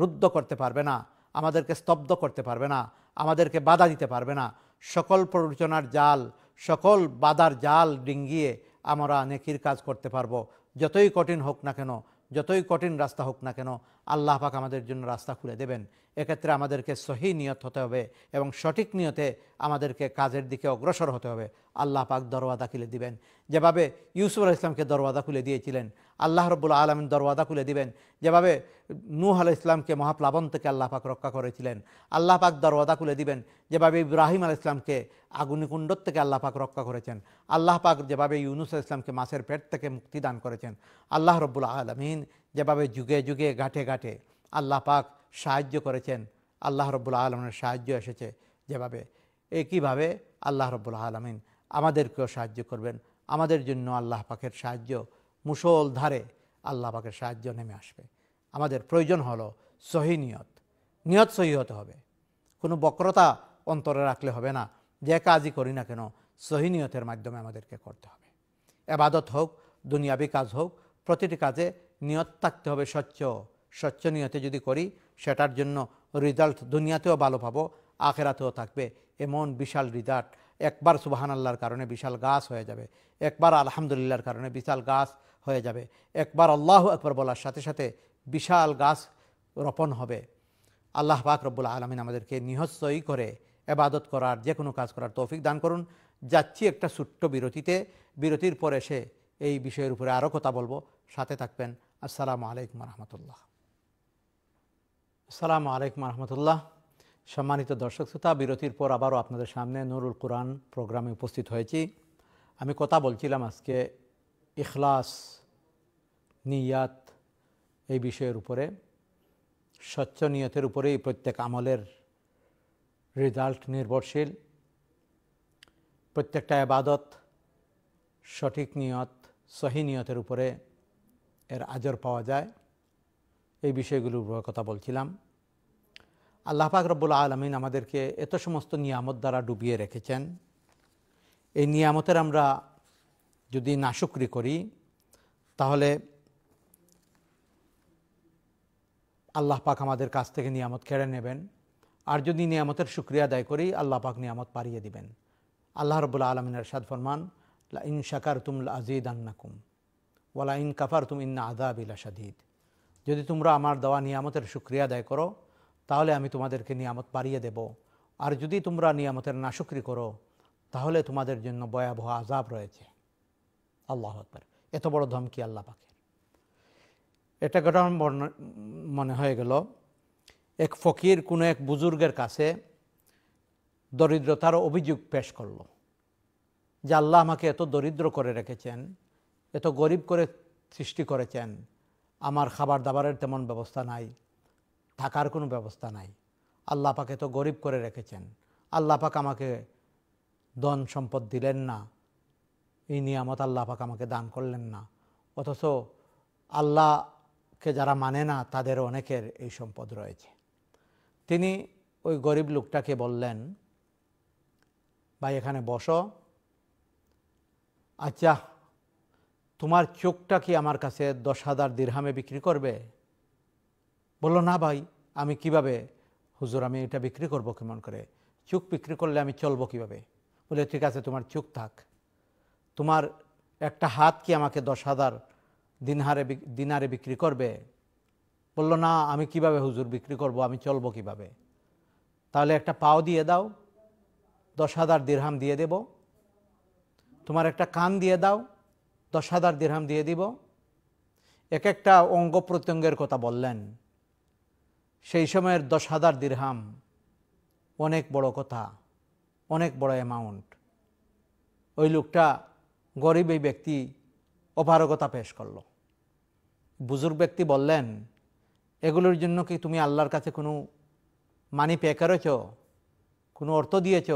রুদ্ধ করতে পারবে না আমাদেরকে স্তব্ধ করতে পারবে না আমাদেরকে বাধা দিতে পারবে না সকল প্ররোচনার জাল সকল বাধার জাল ডিঙ্গিয়ে আমরা নেকির কাজ করতে পারবো যতই কঠিন হোক না কেন যতই কঠিন রাস্তা হোক না কেন আল্লাহ পাক আমাদের জন্য রাস্তা খুলে দেবেন এক্ষেত্রে আমাদেরকে সহি নিয়ত হতে হবে এবং সঠিক নিয়তে আমাদেরকে কাজের দিকে অগ্রসর হতে হবে আল্লাহ পাক দরওয়াদা খুলে দিবেন যেভাবে ইউসুফ আল ইসলামকে দরওয়াদা খুলে দিয়েছিলেন আল্লাহ রব্বুল আলমিন দরওয়াদা খুলে দিবেন যেভাবে নূহ আল ইসলামকে মহাপ্লাবন থেকে আল্লাহ পাক রক্ষা করেছিলেন আল্লাহ পাক দরওয়াদা খুলে দিবেন যেভাবে ইব্রাহিম আল ইসলামকে আগুনিকুণ্ড থেকে আল্লাহ পাক রক্ষা করেছেন আল্লাহ পাক যেভাবে ইউনুস আল ইসলামকে মাছের পেট থেকে মুক্তি দান করেছেন আল্লাহ রব্বুল আলমিন যেভাবে যুগে যুগে ঘাটে ঘাটে আল্লাহ পাক সাহায্য করেছেন আল্লাহ রব্বুল্লা আলমিনের সাহায্য এসেছে যেভাবে একইভাবে আল্লাহ রব্বুল্লা আলমিন আমাদেরকেও সাহায্য করবেন আমাদের জন্য আল্লাহ পাকের সাহায্য মুসল ধারে আল্লাহ পাকের সাহায্য নেমে আসবে আমাদের প্রয়োজন হলো সহি নিয়ত নিয়ত সহি হতে হবে কোনো বক্রতা অন্তরে রাখলে হবে না যে কাজই করি না কেন সহি নিয়তের মাধ্যমে আমাদেরকে করতে হবে এবাদত হোক দুনিয়াবি কাজ হোক প্রতিটি কাজে নিয়ত থাকতে হবে স্বচ্ছ স্বচ্ছ নিয়তে যদি করি সেটার জন্য রেজাল্ট দুনিয়াতেও ভালো পাবো আখেরাতেও থাকবে এমন বিশাল রিজাল্ট একবার সুবাহান আল্লাহর কারণে বিশাল গাছ হয়ে যাবে একবার আলহামদুলিল্লাহর কারণে বিশাল গাছ হয়ে যাবে একবার আল্লাহ একবার বলার সাথে সাথে বিশাল গাছ রোপণ হবে আল্লাহ পাক রব্বুল আলমিন আমাদেরকে নিহস্বই করে এবাদত করার যে কোনো কাজ করার তৌফিক দান করুন যাচ্ছি একটা ছোট্ট বিরতিতে বিরতির পর এসে এই বিষয়ের উপরে আরও কথা বলবো সাথে থাকবেন আসসালামু আলাইকুম রহমতুল্লাহ আসসালামু আলাইকুম রহমতুল্লাহ সম্মানিত দর্শক শ্রোতা বিরতির পর আবারও আপনাদের সামনে নুরুল কোরআন প্রোগ্রামে উপস্থিত হয়েছি আমি কথা বলছিলাম আজকে ইখলাস নিয়াত এই বিষয়ের উপরে স্বচ্ছ নিয়তের উপরেই প্রত্যেক আমলের রেজাল্ট নির্ভরশীল প্রত্যেকটা আবাদত সঠিক নিয়ত সহিনিয়তের উপরে এর আজর পাওয়া যায় এই বিষয়গুলোর কথা বলছিলাম আল্লাহ পাক রব্বুল আলমিন আমাদেরকে এত সমস্ত নিয়ামত দ্বারা ডুবিয়ে রেখেছেন এই নিয়ামতের আমরা যদি নাশুকরি করি তাহলে আল্লাহ পাক আমাদের কাছ থেকে নিয়ামত কেড়ে নেবেন আর যদি নিয়ামতের শুক্রিয়া আদায় করি আল্লাহ পাক নিয়ামত পারিয়ে দিবেন আল্লাহ রবুল্লা আলমিনের সাদ ফরমান লা ইন শাকার তুম আজিদ আন্নাকুম ওয়ালা ইন কাফার তুম ইন্না আদা বিলা সাদিদ যদি তোমরা আমার দেওয়া নিয়ামতের সুক্রিয়া আদায় করো তাহলে আমি তোমাদেরকে নিয়ামত বাড়িয়ে দেব আর যদি তোমরা নিয়ামতের নাশুক্রি করো তাহলে তোমাদের জন্য ভয়াবহ আজাব রয়েছে আল্লাহ আকবর এত বড় ধমকি আল্লাহ পাকের এটা ঘটনা মনে হয়ে গেল এক ফকির কোনো এক বুজুর্গের কাছে দরিদ্রতার অভিযোগ পেশ করলো যে আল্লাহ আমাকে এত দরিদ্র করে রেখেছেন এত গরিব করে সৃষ্টি করেছেন আমার খাবার দাবারের তেমন ব্যবস্থা নাই থাকার কোনো ব্যবস্থা নাই আল্লাহ পাকে তো গরিব করে রেখেছেন আল্লাহ পাক আমাকে ধন সম্পদ দিলেন না এই নিয়ামত আল্লাহ পাক আমাকে দান করলেন না অথচ আল্লাহকে যারা মানে না তাদের অনেকের এই সম্পদ রয়েছে তিনি ওই গরিব লোকটাকে বললেন ভাই এখানে বসো আচ্ছা তোমার চোখটা কি আমার কাছে দশ হাজার দীর্হামে বিক্রি করবে বলল না ভাই আমি কিভাবে হুজুর আমি এটা বিক্রি করব কেমন করে চোখ বিক্রি করলে আমি চলবো কিভাবে বলে ঠিক আছে তোমার চোখ থাক তোমার একটা হাত কি আমাকে দশ হাজার দিনহারে দিনারে বিক্রি করবে বলল না আমি কিভাবে হুজুর বিক্রি করব আমি চলবো কিভাবে তাহলে একটা পাও দিয়ে দাও দশ হাজার দীর্হাম দিয়ে দেবো তোমার একটা কান দিয়ে দাও দশ হাজার দিরহাম দিয়ে দিব এক একটা অঙ্গ প্রত্যঙ্গের কথা বললেন সেই সময়ের দশ হাজার দিরহাম অনেক বড় কথা অনেক বড় অ্যামাউন্ট ওই লোকটা গরিব এই ব্যক্তি অপারগতা পেশ করল বুজুর্গ ব্যক্তি বললেন এগুলোর জন্য কি তুমি আল্লাহর কাছে কোনো মানি পে করেছ কোনো অর্থ দিয়েছ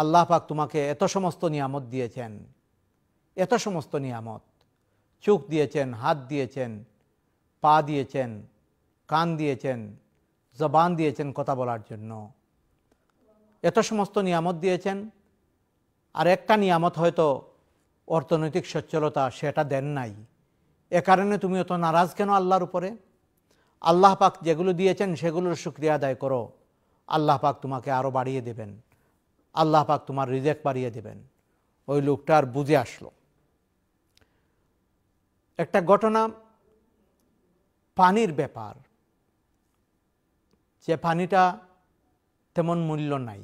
আল্লাহ পাক তোমাকে এত সমস্ত নিয়ামত দিয়েছেন এত সমস্ত নিয়ামত চোখ দিয়েছেন হাত দিয়েছেন পা দিয়েছেন কান দিয়েছেন জবান দিয়েছেন কথা বলার জন্য এত সমস্ত নিয়ামত দিয়েছেন আর একটা নিয়ামত হয়তো অর্থনৈতিক সচ্ছলতা সেটা দেন নাই এ কারণে তুমি অত নারাজ কেন আল্লাহর উপরে আল্লাহ পাক যেগুলো দিয়েছেন সেগুলোর শুক্রিয়া আদায় করো আল্লাহ পাক তোমাকে আরও বাড়িয়ে দেবেন আল্লাহ পাক তোমার রিজেক বাড়িয়ে দেবেন ওই লোকটার বুঝে আসলো একটা ঘটনা পানির ব্যাপার যে পানিটা তেমন মূল্য নাই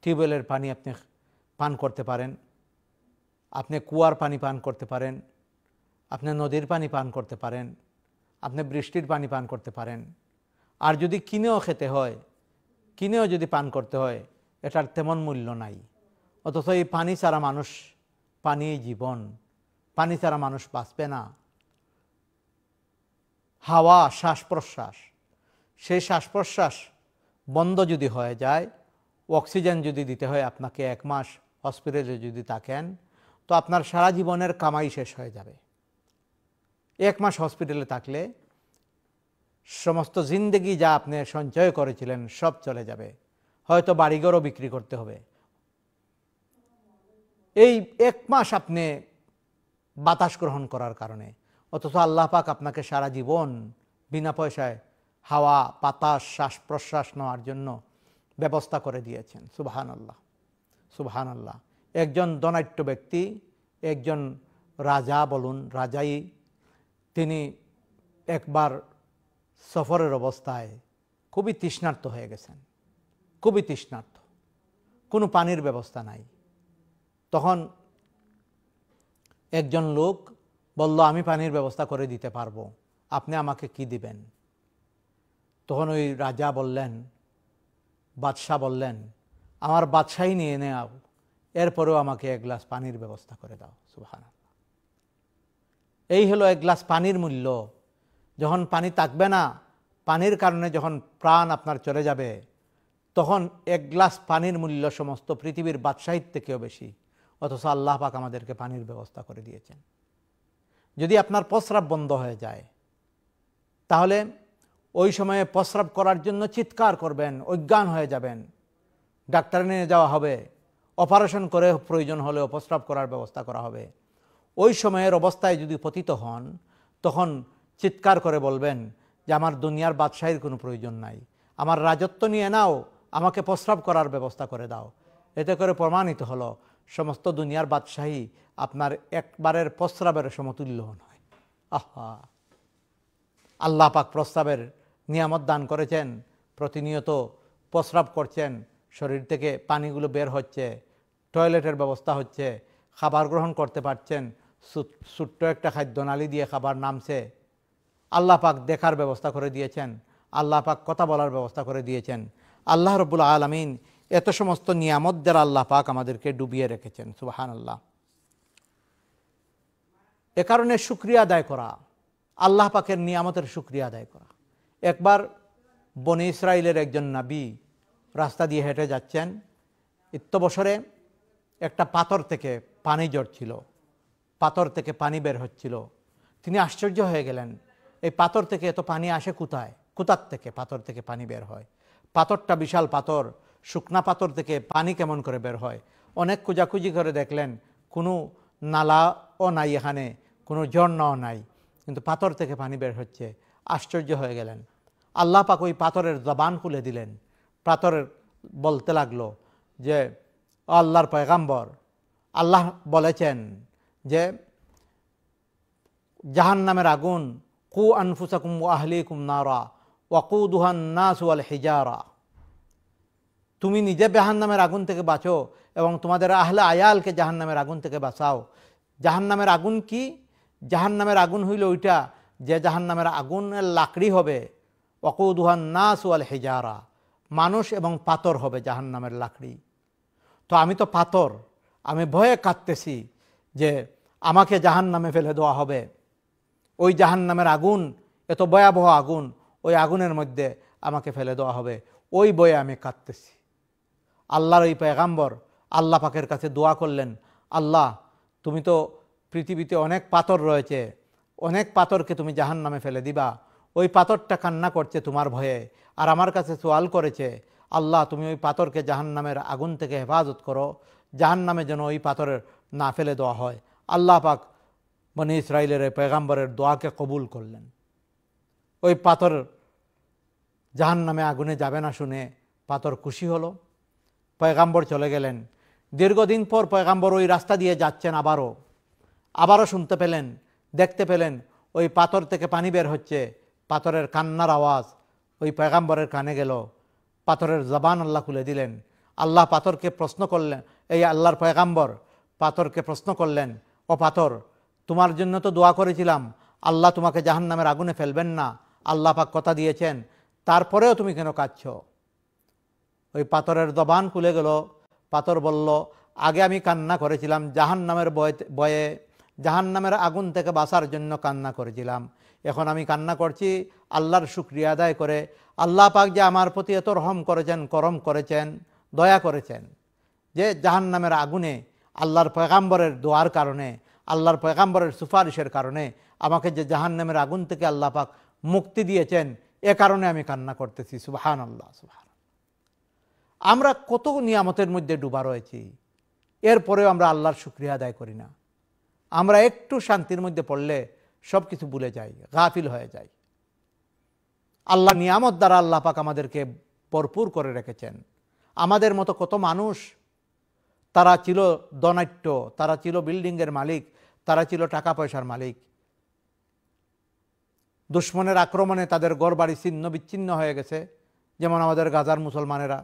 টিউবওয়েলের পানি আপনি পান করতে পারেন আপনি কুয়ার পানি পান করতে পারেন আপনি নদীর পানি পান করতে পারেন আপনি বৃষ্টির পানি পান করতে পারেন আর যদি কিনেও খেতে হয় কিনেও যদি পান করতে হয় এটার তেমন মূল্য নাই অথচ এই পানি ছাড়া মানুষ পানি জীবন পানি ছাড়া মানুষ বাঁচবে না হাওয়া শ্বাস প্রশ্বাস সেই শ্বাস প্রশ্বাস বন্ধ যদি হয়ে যায় অক্সিজেন যদি দিতে হয় আপনাকে এক মাস হসপিটালে যদি থাকেন তো আপনার সারা জীবনের কামাই শেষ হয়ে যাবে এক মাস হসপিটালে থাকলে সমস্ত জিন্দগি যা আপনি সঞ্চয় করেছিলেন সব চলে যাবে হয়তো বাড়িঘরও বিক্রি করতে হবে এই এক মাস আপনি বাতাস গ্রহণ করার কারণে অথচ আল্লাহ পাক আপনাকে সারা জীবন বিনা পয়সায় হাওয়া বাতাস শ্বাস প্রশ্বাস নেওয়ার জন্য ব্যবস্থা করে দিয়েছেন সুবাহান আল্লাহ সুবাহান আল্লাহ একজন দনাট্য ব্যক্তি একজন রাজা বলুন রাজাই তিনি একবার সফরের অবস্থায় খুবই তৃষ্ণার্ত হয়ে গেছেন খুবই তৃষ্ণার্থ কোনো পানির ব্যবস্থা নাই তখন একজন লোক বলল আমি পানির ব্যবস্থা করে দিতে পারবো আপনি আমাকে কি দিবেন তখন ওই রাজা বললেন বাদশাহ বললেন আমার বাদশাহী নিয়ে নেও এরপরেও আমাকে এক গ্লাস পানির ব্যবস্থা করে দাও সুহান এই হলো এক গ্লাস পানির মূল্য যখন পানি থাকবে না পানির কারণে যখন প্রাণ আপনার চলে যাবে তখন এক গ্লাস পানির মূল্য সমস্ত পৃথিবীর বাদশাহিত থেকেও বেশি অথচ আল্লাহ পাক আমাদেরকে পানির ব্যবস্থা করে দিয়েছেন যদি আপনার প্রস্রাব বন্ধ হয়ে যায় তাহলে ওই সময়ে প্রস্রাব করার জন্য চিৎকার করবেন অজ্ঞান হয়ে যাবেন ডাক্তার নিয়ে যাওয়া হবে অপারেশন করে প্রয়োজন হলে অপস্রাব করার ব্যবস্থা করা হবে ওই সময়ের অবস্থায় যদি পতিত হন তখন চিৎকার করে বলবেন যে আমার দুনিয়ার বাদশাহীর কোনো প্রয়োজন নাই আমার রাজত্ব নিয়ে নাও আমাকে প্রস্রাব করার ব্যবস্থা করে দাও এতে করে প্রমাণিত হলো সমস্ত দুনিয়ার বাদশাহী আপনার একবারের প্রস্রাবের সমতুল্য নয় আহা আল্লাহ পাক প্রস্রাবের নিয়ামত দান করেছেন প্রতিনিয়ত প্রস্রাব করছেন শরীর থেকে পানিগুলো বের হচ্ছে টয়লেটের ব্যবস্থা হচ্ছে খাবার গ্রহণ করতে পারছেন ছোট্ট একটা খাদ্যনালী দিয়ে খাবার নামছে আল্লাহ পাক দেখার ব্যবস্থা করে দিয়েছেন আল্লাহ পাক কথা বলার ব্যবস্থা করে দিয়েছেন আল্লাহ রবুল আলমিন এত সমস্ত নিয়ামতদের আল্লাহ পাক আমাদেরকে ডুবিয়ে রেখেছেন সুবাহান আল্লাহ এ কারণে সুক্রিয়া আদায় করা আল্লাহ পাকের নিয়ামতের সুক্রিয়া আদায় করা একবার বনে ইসরায়েলের একজন নাবি রাস্তা দিয়ে হেঁটে যাচ্ছেন ইত্যবসরে একটা পাথর থেকে পানি জড়ছিল পাথর থেকে পানি বের হচ্ছিল তিনি আশ্চর্য হয়ে গেলেন এই পাথর থেকে এত পানি আসে কোথায় কোথার থেকে পাথর থেকে পানি বের হয় পাথরটা বিশাল পাথর শুকনা পাথর থেকে পানি কেমন করে বের হয় অনেক খুঁজাখুঁজি করে দেখলেন কোনো নালাও নাই এখানে কোনো ঝর্ণাও নাই কিন্তু পাথর থেকে পানি বের হচ্ছে আশ্চর্য হয়ে গেলেন আল্লাহ পাক ওই পাথরের জবান খুলে দিলেন পাথরের বলতে লাগলো যে আল্লাহর পয়গাম্বর আল্লাহ বলেছেন যে জাহান নামের আগুন কু আনফুসাকুম আহলি কুম নারা ওয়াকুদুহান নাস ওয়াল হিজারা তুমি নিজে বেহান নামের আগুন থেকে বাঁচো এবং তোমাদের আহলা আয়ালকে জাহান নামের আগুন থেকে বাঁচাও জাহান নামের আগুন কি জাহান নামের আগুন হইল ওইটা যে জাহান নামের আগুনের লাকড়ি হবে ওয়াকুদুহান নাস ওয়াল হেজারা মানুষ এবং পাথর হবে জাহান নামের লাকড়ি তো আমি তো পাথর আমি ভয়ে কাঁদতেছি যে আমাকে জাহান নামে ফেলে দেওয়া হবে ওই জাহান নামের আগুন এত ভয়াবহ আগুন ওই আগুনের মধ্যে আমাকে ফেলে দেওয়া হবে ওই বয়ে আমি কাঁদতেছি আল্লাহর ওই পেগাম্বর আল্লাহ পাকের কাছে দোয়া করলেন আল্লাহ তুমি তো পৃথিবীতে অনেক পাথর রয়েছে অনেক পাথরকে তুমি জাহান নামে ফেলে দিবা ওই পাথরটা কান্না করছে তোমার ভয়ে আর আমার কাছে সোয়াল করেছে আল্লাহ তুমি ওই পাথরকে জাহান নামের আগুন থেকে হেফাজত করো জাহান নামে যেন ওই পাথরের না ফেলে দেওয়া হয় আল্লাহ পাক মানে ইসরায়েলের পেগাম্বরের দোয়াকে কবুল করলেন ওই পাথর জাহান নামে আগুনে যাবে না শুনে পাথর খুশি হলো পয়গাম্বর চলে গেলেন দীর্ঘদিন পর পয়গাম্বর ওই রাস্তা দিয়ে যাচ্ছেন আবারও আবারও শুনতে পেলেন দেখতে পেলেন ওই পাথর থেকে পানি বের হচ্ছে পাথরের কান্নার আওয়াজ ওই পয়গাম্বরের কানে গেল পাথরের জবান আল্লাহ খুলে দিলেন আল্লাহ পাথরকে প্রশ্ন করলেন এই আল্লাহর পয়গাম্বর পাথরকে প্রশ্ন করলেন ও পাথর তোমার জন্য তো দোয়া করেছিলাম আল্লাহ তোমাকে জাহান নামের আগুনে ফেলবেন না আল্লাপাক কথা দিয়েছেন তারপরেও তুমি কেন কাঁদছ ওই পাথরের দবান খুলে গেল পাথর বলল আগে আমি কান্না করেছিলাম জাহান নামের বয়ে জাহান নামের আগুন থেকে বাঁচার জন্য কান্না করেছিলাম এখন আমি কান্না করছি আল্লাহর শুক্রিয়া আদায় করে আল্লাহ পাক যে আমার প্রতি এত রহম করেছেন করম করেছেন দয়া করেছেন যে জাহান নামের আগুনে আল্লাহর পয়গাম্বরের দোয়ার কারণে আল্লাহর পয়গাম্বরের সুপারিশের কারণে আমাকে যে জাহান নামের আগুন থেকে আল্লাহ পাক মুক্তি দিয়েছেন এ কারণে আমি কান্না করতেছি সুবাহান আল্লাহ সুবাহান আমরা কত নিয়ামতের মধ্যে ডুবা রয়েছি এরপরেও আমরা আল্লাহর শুক্রিয়া আদায় করি না আমরা একটু শান্তির মধ্যে পড়লে সব কিছু ভুলে যাই গাফিল হয়ে যাই আল্লাহ নিয়ামত দ্বারা আল্লাহ পাক আমাদেরকে ভরপুর করে রেখেছেন আমাদের মতো কত মানুষ তারা ছিল দনাট্য তারা ছিল বিল্ডিংয়ের মালিক তারা ছিল টাকা পয়সার মালিক দুশ্মনের আক্রমণে তাদের গড়বাড়ি ছিন্ন বিচ্ছিন্ন হয়ে গেছে যেমন আমাদের গাজার মুসলমানেরা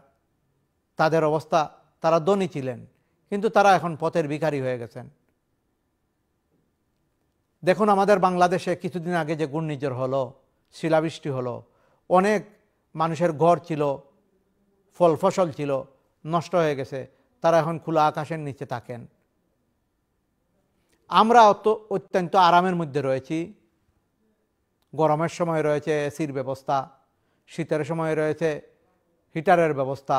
তাদের অবস্থা তারা দনী ছিলেন কিন্তু তারা এখন পথের ভিখারি হয়ে গেছেন দেখুন আমাদের বাংলাদেশে কিছুদিন আগে যে গুণনিজর হলো শিলাবৃষ্টি হলো অনেক মানুষের ঘর ছিল ফল ফসল ছিল নষ্ট হয়ে গেছে তারা এখন খোলা আকাশের নিচে থাকেন আমরা অত অত্যন্ত আরামের মধ্যে রয়েছি গরমের সময় রয়েছে এসির ব্যবস্থা শীতের সময় রয়েছে হিটারের ব্যবস্থা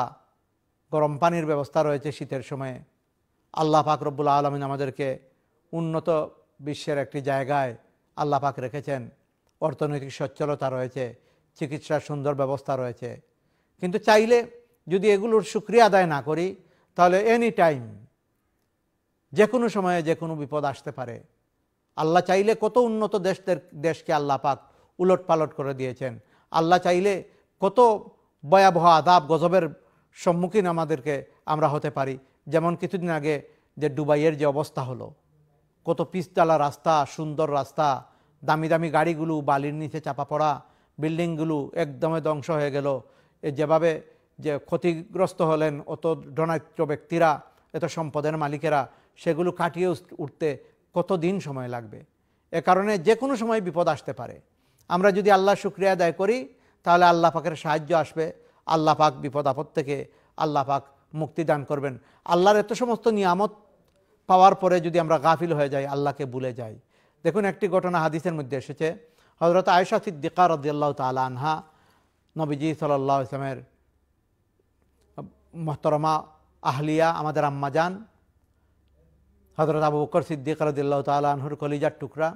গরম পানির ব্যবস্থা রয়েছে শীতের সময়ে আল্লাহ পাক রব্বুল আলমিন আমাদেরকে উন্নত বিশ্বের একটি জায়গায় আল্লাহ পাক রেখেছেন অর্থনৈতিক সচ্ছলতা রয়েছে চিকিৎসার সুন্দর ব্যবস্থা রয়েছে কিন্তু চাইলে যদি এগুলোর সুক্রিয়া আদায় না করি তাহলে এনি টাইম যে কোনো সময়ে যে কোনো বিপদ আসতে পারে আল্লাহ চাইলে কত উন্নত দেশদের দেশকে আল্লাহ পাক উলট পালট করে দিয়েছেন আল্লাহ চাইলে কত ভয়াবহ আদাব গজবের সম্মুখীন আমাদেরকে আমরা হতে পারি যেমন কিছুদিন আগে যে ডুবাইয়ের যে অবস্থা হলো কত পিসতলা রাস্তা সুন্দর রাস্তা দামি দামি গাড়িগুলো বালির নিচে চাপা পড়া বিল্ডিংগুলো একদমে ধ্বংস হয়ে গেল এ যেভাবে যে ক্ষতিগ্রস্ত হলেন অত ধনাঢ্য ব্যক্তিরা এত সম্পদের মালিকেরা সেগুলো কাটিয়ে উঠতে কত দিন সময় লাগবে এ কারণে যে কোনো সময় বিপদ আসতে পারে আমরা যদি আল্লাহ শুক্রিয়া আদায় করি তাহলে আল্লাহ পাকের সাহায্য আসবে আল্লাহ পাক বিপদ আপদ থেকে আল্লাহ পাক মুক্তি দান করবেন আল্লাহর এত সমস্ত নিয়ামত পাওয়ার পরে যদি আমরা গাফিল হয়ে যাই আল্লাহকে ভুলে যাই দেখুন একটি ঘটনা হাদিসের মধ্যে এসেছে হজরত আয়সা সিদ্দিকা রদিয়াল্লাহ তালা আনহা নবীজি সাল্লা ইসলামের মহতরমা আহলিয়া আমাদের আম্মাজান হজরত আবু বকর সিদ্দিক রদিল্লাহ তালা আনহুর কলিজার টুকরা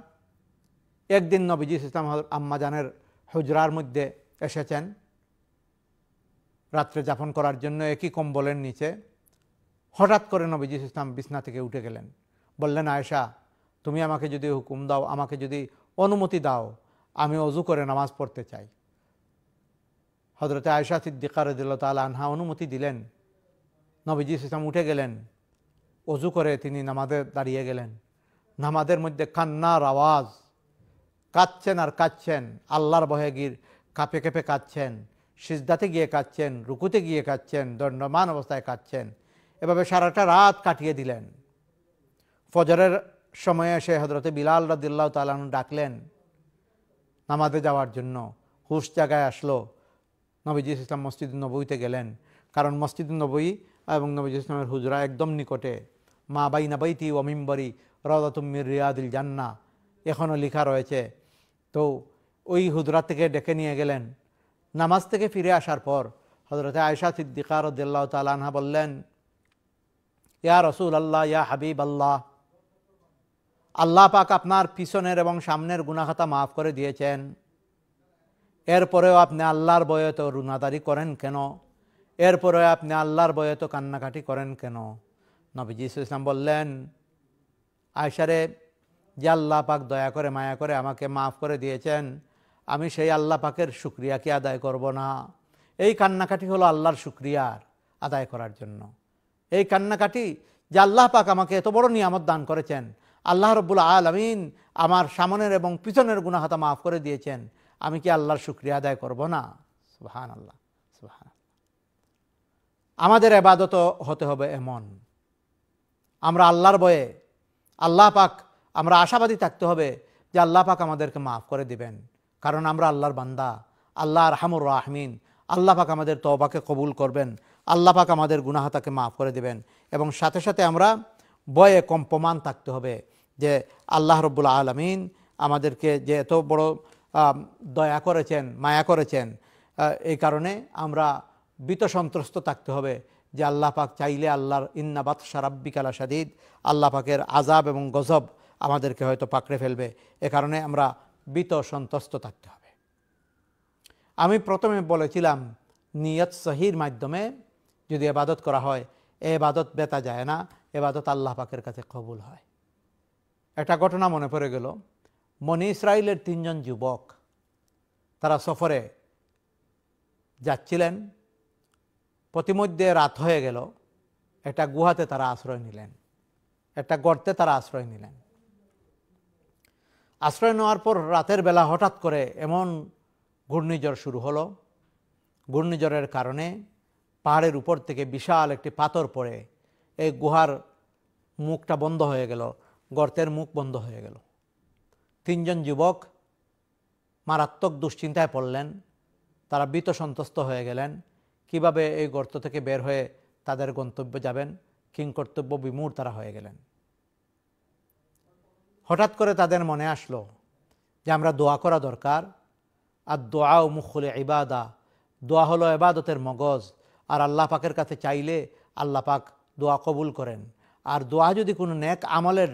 একদিন নবীজি ইসলাম আম্মাজানের হুজরার মধ্যে এসেছেন রাত্রে যাপন করার জন্য একই কম্বলের নিচে হঠাৎ করে নবীজি ইসলাম বিছনা থেকে উঠে গেলেন বললেন আয়েশা তুমি আমাকে যদি হুকুম দাও আমাকে যদি অনুমতি দাও আমি অজু করে নামাজ পড়তে চাই হজরতে আয়সা সিদ্দিকার তাল আনহা অনুমতি দিলেন নবীজি ইসলাম উঠে গেলেন অজু করে তিনি নামাজে দাঁড়িয়ে গেলেন নামাজের মধ্যে কান্নার আওয়াজ কাঁদছেন আর কাঁদছেন আল্লাহর বহেগির কাঁপে কেঁপে কাঁদছেন সিজদাতে গিয়ে কাঁদছেন রুকুতে গিয়ে কাঁদছেন দণ্ডমান অবস্থায় কাঁদছেন এভাবে সারাটা রাত কাটিয়ে দিলেন ফজরের সময়ে সে হজরতে বিলাল রদুল্লাহ তালাহন ডাকলেন নামাজে যাওয়ার জন্য হুশ জায়গায় আসলো নবীজি ইসলাম মসজিদ নবীতে গেলেন কারণ মসজিদ নবী এবং নবীজ ইসলামের হুজরা একদম নিকটে মা বাই বাইতি ওমিম্বরি রদাতুম্মির রিয়াদিল জান্না এখনও লেখা রয়েছে তো ওই হুদরা থেকে ডেকে নিয়ে গেলেন নামাজ থেকে ফিরে আসার পর হজরতে আয়সা সিদ্দিকার দিল্লাহ তালানহা বললেন ইয়া রসুল আল্লাহ ইয়া হাবিব আল্লাহ আল্লাহ পাক আপনার পিছনের এবং সামনের গুনাখাতা মাফ করে দিয়েছেন এরপরেও আপনি আল্লাহর বয়ে তো রুনাদারি করেন কেন এরপরে আপনি আল্লাহর বয়ে তো কান্নাকাটি করেন কেন নবী ইসলাম বললেন আয়সারে যে আল্লাহ পাক দয়া করে মায়া করে আমাকে মাফ করে দিয়েছেন আমি সেই আল্লাহ পাকের সুক্রিয়াকে আদায় করব না এই কান্নাকাটি হলো আল্লাহর সুক্রিয়ার আদায় করার জন্য এই কান্নাকাটি যে আল্লাহ পাক আমাকে এত বড় নিয়ামত দান করেছেন আল্লাহ রব্বুল আলমিন আমার সামনের এবং পিছনের গুণাহাতা মাফ করে দিয়েছেন আমি কি আল্লাহর সুক্রিয়া আদায় করব না সুহান আল্লাহ সুহান আমাদের এবাদত হতে হবে এমন আমরা আল্লাহর বয়ে আল্লাহ পাক আমরা আশাবাদী থাকতে হবে যে আল্লাহ পাক আমাদেরকে মাফ করে দিবেন কারণ আমরা আল্লাহর বান্দা আল্লাহ রহামুর রাহমিন আল্লাহ পাক আমাদের তবাকে কবুল করবেন আল্লাহ পাক আমাদের গুনাহাতাকে মাফ করে দিবেন এবং সাথে সাথে আমরা বয়ে কম্পমান থাকতে হবে যে আল্লাহ রব্বুল আলমিন আমাদেরকে যে এত বড় দয়া করেছেন মায়া করেছেন এই কারণে আমরা বিত সন্ত্রস্ত থাকতে হবে যে আল্লাহ পাক চাইলে আল্লাহর ইন্নাবাত সারাব্বিকালা সাদিদ আল্লাহ পাকের আজাব এবং গজব আমাদেরকে হয়তো পাকড়ে ফেলবে এ কারণে আমরা বিত সন্তস্ত থাকতে হবে আমি প্রথমে বলেছিলাম নিয়ত সহির মাধ্যমে যদি এবাদত করা হয় এ এবাদত বেতা যায় না এবাদত আল্লাহ পাকের কাছে কবুল হয় একটা ঘটনা মনে পড়ে গেল মনি ইসরায়েলের তিনজন যুবক তারা সফরে যাচ্ছিলেন প্রতিমধ্যে রাত হয়ে গেল একটা গুহাতে তারা আশ্রয় নিলেন একটা গর্তে তারা আশ্রয় নিলেন আশ্রয় নেওয়ার পর রাতের বেলা হঠাৎ করে এমন ঘূর্ণিঝড় শুরু হলো ঘূর্ণিঝড়ের কারণে পাহাড়ের উপর থেকে বিশাল একটি পাথর পড়ে এই গুহার মুখটা বন্ধ হয়ে গেল গর্তের মুখ বন্ধ হয়ে গেল তিনজন যুবক মারাত্মক দুশ্চিন্তায় পড়লেন তারা বিত সন্তস্ত হয়ে গেলেন কিভাবে এই গর্ত থেকে বের হয়ে তাদের গন্তব্য যাবেন কিং কর্তব্য বিমূর তারা হয়ে গেলেন হঠাৎ করে তাদের মনে আসলো যে আমরা দোয়া করা দরকার আর দোয়া ও মুখলে ইবাদা দোয়া হলো এবাদতের মগজ আর আল্লাহ পাকের কাছে চাইলে আল্লাহ পাক দোয়া কবুল করেন আর দোয়া যদি কোনো ন্যাক আমলের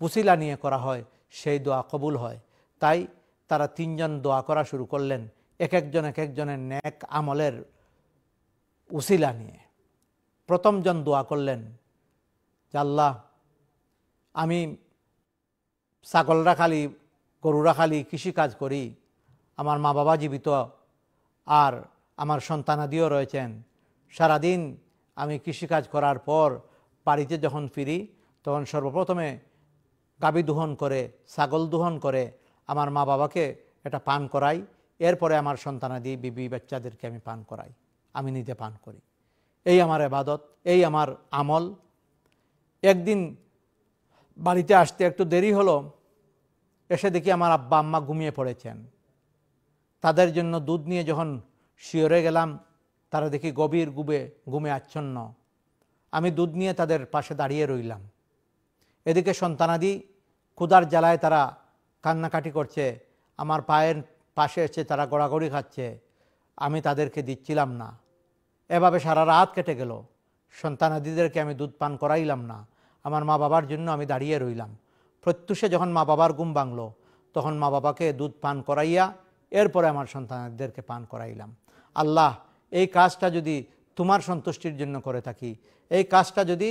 পুসিলা নিয়ে করা হয় সেই দোয়া কবুল হয় তাই তারা তিনজন দোয়া করা শুরু করলেন এক একজন এক একজনের ন্যাক আমলের উসিলা নিয়ে প্রথমজন দোয়া করলেন যে আল্লাহ আমি ছাগল রাখালি গরু রাখালি কৃষিকাজ করি আমার মা বাবা জীবিত আর আমার সন্তানাদিও রয়েছেন সারাদিন আমি কৃষিকাজ করার পর বাড়িতে যখন ফিরি তখন সর্বপ্রথমে গাবি দুহন করে ছাগল দুহন করে আমার মা বাবাকে এটা পান করাই এরপরে আমার সন্তানাদি বিবি বাচ্চাদেরকে আমি পান করাই আমি নিজে পান করি এই আমার এবাদত এই আমার আমল একদিন বাড়িতে আসতে একটু দেরি হলো এসে দেখি আমার আব্বা আম্মা ঘুমিয়ে পড়েছেন তাদের জন্য দুধ নিয়ে যখন শিওরে গেলাম তারা দেখি গভীর গুবে ঘুমে আচ্ছন্ন আমি দুধ নিয়ে তাদের পাশে দাঁড়িয়ে রইলাম এদিকে সন্তানাদি ক্ষুদার জ্বালায় তারা কান্নাকাটি করছে আমার পায়ের পাশে এসে তারা গড়াগড়ি খাচ্ছে আমি তাদেরকে দিচ্ছিলাম না এভাবে সারা রাত কেটে গেল সন্তানাদিদেরকে আমি দুধ পান করাইলাম না আমার মা বাবার জন্য আমি দাঁড়িয়ে রইলাম প্রত্যুষে যখন মা বাবার গুম বাংলো তখন মা বাবাকে দুধ পান করাইয়া এরপরে আমার সন্তানদেরকে পান করাইলাম আল্লাহ এই কাজটা যদি তোমার সন্তুষ্টির জন্য করে থাকি এই কাজটা যদি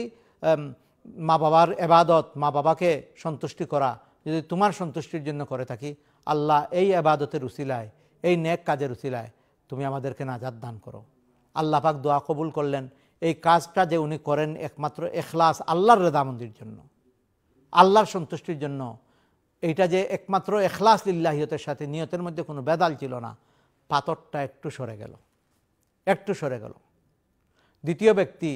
মা বাবার এবাদত মা বাবাকে সন্তুষ্টি করা যদি তোমার সন্তুষ্টির জন্য করে থাকি আল্লাহ এই আবাদতের উচিলায় এই ন্যাক কাজের উচিলায় তুমি আমাদেরকে নাজাদ দান করো আল্লাহ পাক দোয়া কবুল করলেন এই কাজটা যে উনি করেন একমাত্র এখলাস আল্লাহর রেদামন্দির জন্য আল্লাহর সন্তুষ্টির জন্য এইটা যে একমাত্র এখলাস লিল্লাহিয়তের সাথে নিয়তের মধ্যে কোনো বেদাল ছিল না পাথরটা একটু সরে গেল একটু সরে গেল দ্বিতীয় ব্যক্তি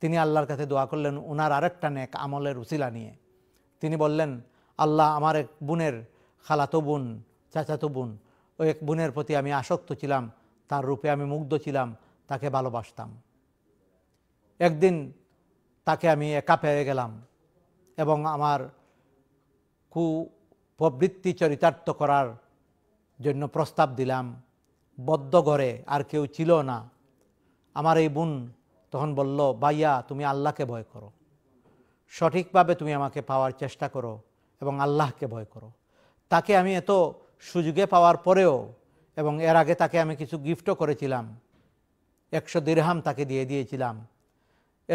তিনি আল্লাহর কাছে দোয়া করলেন ওনার আরেকটা নেক আমলের উচিলা নিয়ে তিনি বললেন আল্লাহ আমার এক বোনের খালাতো বোন চাচাতো বোন ওই এক বোনের প্রতি আমি আসক্ত ছিলাম তার রূপে আমি মুগ্ধ ছিলাম তাকে ভালোবাসতাম একদিন তাকে আমি একা পেয়ে গেলাম এবং আমার কু প্রবৃত্তি চরিতার্থ করার জন্য প্রস্তাব দিলাম বদ্ধ ঘরে আর কেউ ছিল না আমার এই বোন তখন বলল ভাইয়া তুমি আল্লাহকে ভয় করো সঠিকভাবে তুমি আমাকে পাওয়ার চেষ্টা করো এবং আল্লাহকে ভয় করো তাকে আমি এত সুযোগে পাওয়ার পরেও এবং এর আগে তাকে আমি কিছু গিফটও করেছিলাম একশো দীর্হাম তাকে দিয়ে দিয়েছিলাম